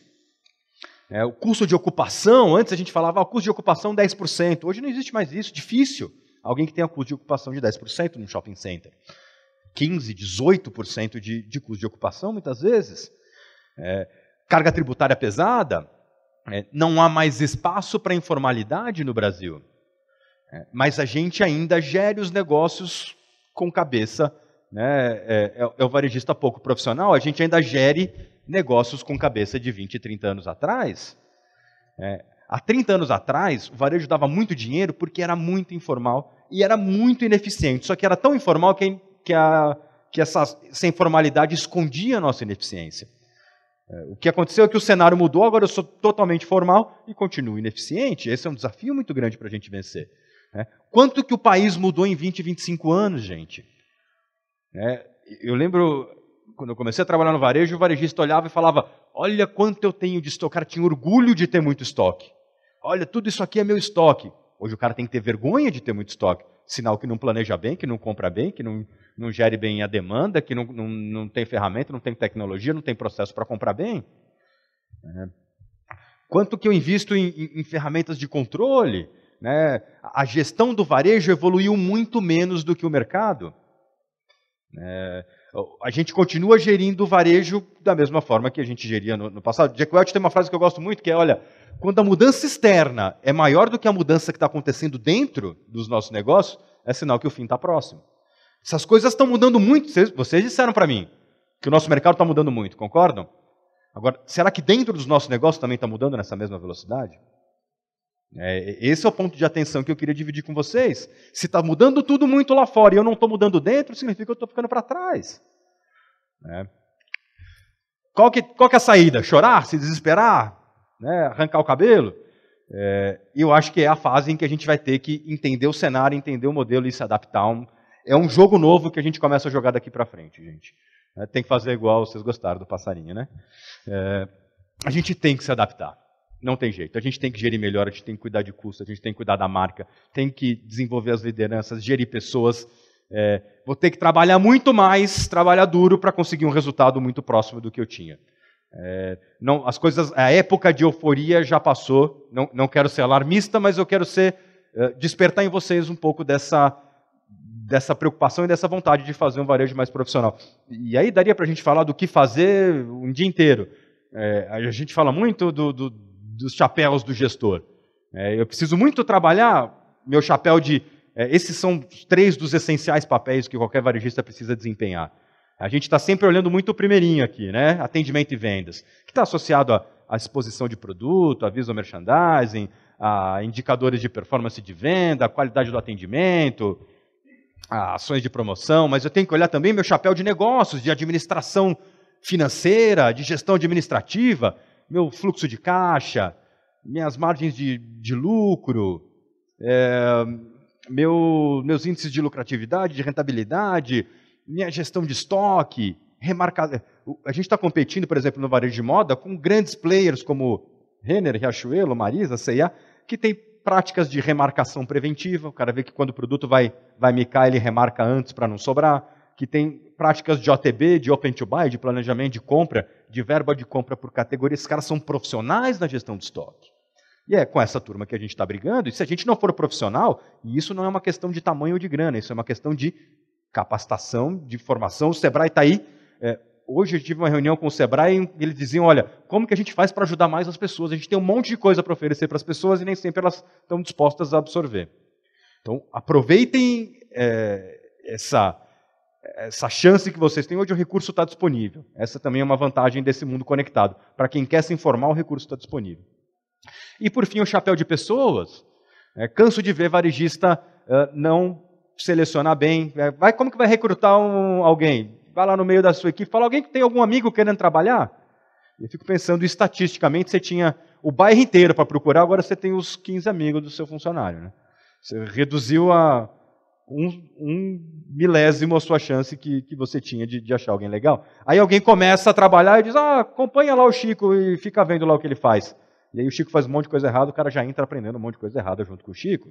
É, o custo de ocupação, antes a gente falava, ah, o custo de ocupação 10%. Hoje não existe mais isso, difícil. Alguém que tenha custo de ocupação de 10% num shopping center. 15%, 18% de, de custo de ocupação, muitas vezes. É, carga tributária pesada, é, não há mais espaço para informalidade no Brasil. É, mas a gente ainda gere os negócios com cabeça. Né, é, é, é o varejista pouco profissional, a gente ainda gere negócios com cabeça de 20, 30 anos atrás. É, há 30 anos atrás, o varejo dava muito dinheiro porque era muito informal e era muito ineficiente. Só que era tão informal que que, a, que essa sem formalidade escondia a nossa ineficiência. É, o que aconteceu é que o cenário mudou, agora eu sou totalmente formal e continuo ineficiente. Esse é um desafio muito grande para a gente vencer. Né? Quanto que o país mudou em 20, 25 anos, gente? É, eu lembro, quando eu comecei a trabalhar no varejo, o varejista olhava e falava: Olha quanto eu tenho de estoque. O cara tinha orgulho de ter muito estoque. Olha, tudo isso aqui é meu estoque. Hoje o cara tem que ter vergonha de ter muito estoque. Sinal que não planeja bem, que não compra bem, que não, não gere bem a demanda, que não, não, não tem ferramenta, não tem tecnologia, não tem processo para comprar bem. É. Quanto que eu invisto em, em, em ferramentas de controle? Né? A gestão do varejo evoluiu muito menos do que o mercado. É a gente continua gerindo o varejo da mesma forma que a gente geria no, no passado. Jack Welch tem uma frase que eu gosto muito, que é, olha, quando a mudança externa é maior do que a mudança que está acontecendo dentro dos nossos negócios, é sinal que o fim está próximo. Essas coisas estão mudando muito. Vocês, vocês disseram para mim que o nosso mercado está mudando muito, concordam? Agora, será que dentro dos nossos negócios também está mudando nessa mesma velocidade? É, esse é o ponto de atenção que eu queria dividir com vocês. Se está mudando tudo muito lá fora e eu não estou mudando dentro, significa que eu estou ficando para trás. Né? Qual, que, qual que é a saída? Chorar? Se desesperar? Né? Arrancar o cabelo? É, eu acho que é a fase em que a gente vai ter que entender o cenário, entender o modelo e se adaptar. Um, é um jogo novo que a gente começa a jogar daqui para frente, gente. É, tem que fazer igual vocês gostaram do passarinho, né? É, a gente tem que se adaptar. Não tem jeito. A gente tem que gerir melhor, a gente tem que cuidar de custo, a gente tem que cuidar da marca, tem que desenvolver as lideranças, gerir pessoas. É, vou ter que trabalhar muito mais, trabalhar duro para conseguir um resultado muito próximo do que eu tinha. É, não, as coisas, a época de euforia já passou. Não, não quero ser alarmista, mas eu quero ser é, despertar em vocês um pouco dessa dessa preocupação e dessa vontade de fazer um varejo mais profissional. E aí daria para a gente falar do que fazer um dia inteiro. É, a gente fala muito do, do dos chapéus do gestor. É, eu preciso muito trabalhar meu chapéu de. É, esses são três dos essenciais papéis que qualquer varejista precisa desempenhar. A gente está sempre olhando muito o primeirinho aqui, né? Atendimento e vendas, que está associado à, à exposição de produto, aviso ao merchandising, a indicadores de performance de venda, a qualidade do atendimento, a ações de promoção, mas eu tenho que olhar também meu chapéu de negócios, de administração financeira, de gestão administrativa meu fluxo de caixa, minhas margens de, de lucro, é, meu, meus índices de lucratividade, de rentabilidade, minha gestão de estoque, remarcar A gente está competindo, por exemplo, no varejo de moda com grandes players como Renner, Riachuelo, Marisa, CIA, que tem práticas de remarcação preventiva. O cara vê que quando o produto vai, vai micar, ele remarca antes para não sobrar que tem práticas de OTB, de Open to Buy, de planejamento de compra, de verba de compra por categoria. Esses caras são profissionais na gestão de estoque. E é com essa turma que a gente está brigando. E se a gente não for profissional, e isso não é uma questão de tamanho ou de grana, isso é uma questão de capacitação, de formação. O Sebrae está aí. É, hoje eu tive uma reunião com o Sebrae e eles diziam: olha, como que a gente faz para ajudar mais as pessoas? A gente tem um monte de coisa para oferecer para as pessoas e nem sempre elas estão dispostas a absorver. Então, aproveitem é, essa essa chance que vocês têm hoje, o recurso está disponível. Essa também é uma vantagem desse mundo conectado. Para quem quer se informar, o recurso está disponível. E por fim, o chapéu de pessoas. É, canso de ver varejista uh, não selecionar bem. É, vai, como que vai recrutar um, alguém? Vai lá no meio da sua equipe, fala alguém que tem algum amigo querendo trabalhar? Eu fico pensando, estatisticamente, você tinha o bairro inteiro para procurar, agora você tem os 15 amigos do seu funcionário. Né? Você reduziu a, um, um milésimo a sua chance que, que você tinha de, de achar alguém legal. Aí alguém começa a trabalhar e diz: ah, acompanha lá o Chico e fica vendo lá o que ele faz. E aí o Chico faz um monte de coisa errada, o cara já entra aprendendo um monte de coisa errada junto com o Chico.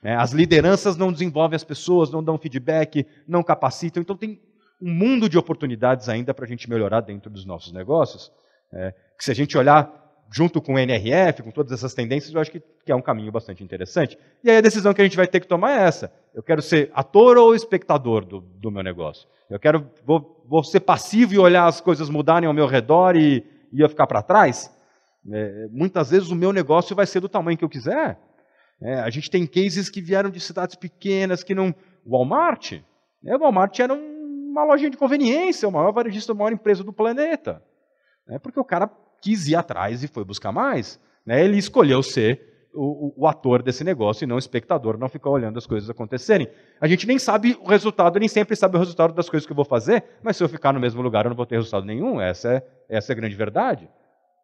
Né? as lideranças não desenvolvem as pessoas, não dão feedback, não capacitam. Então tem um mundo de oportunidades ainda para a gente melhorar dentro dos nossos negócios. Né? que se a gente olhar junto com o NRF, com todas essas tendências, eu acho que, que, é um caminho bastante interessante. E aí a decisão que a gente vai ter que tomar é essa. Eu quero ser ator ou espectador do, do meu negócio? Eu quero vou, vou, ser passivo e olhar as coisas mudarem ao meu redor e, e eu ficar para trás? É, muitas vezes o meu negócio vai ser do tamanho que eu quiser. É, a gente tem cases que vieram de cidades pequenas, que não... Walmart, né? Walmart era uma loja de conveniência, o maior varejista, a maior empresa do planeta. Né, porque o cara quis ir atrás e foi buscar mais. Né? Ele escolheu ser o, o, o, ator desse negócio e não o espectador, não ficar olhando as coisas acontecerem. A gente nem sabe o resultado, nem sempre sabe o resultado das coisas que eu vou fazer, mas se eu ficar no mesmo lugar eu não vou ter resultado nenhum. Essa é, essa é a grande verdade.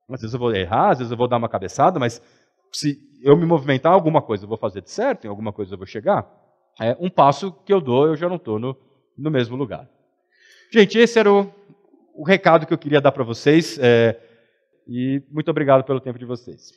Às vezes eu vou errar, às vezes eu vou dar uma cabeçada, mas se eu me movimentar, alguma coisa eu vou fazer de certo, em alguma coisa eu vou chegar. É, um passo que eu dou, eu já não estou no, no mesmo lugar. Gente, esse era o, o recado que eu queria dar para vocês. É, e muito obrigado pelo tempo de vocês.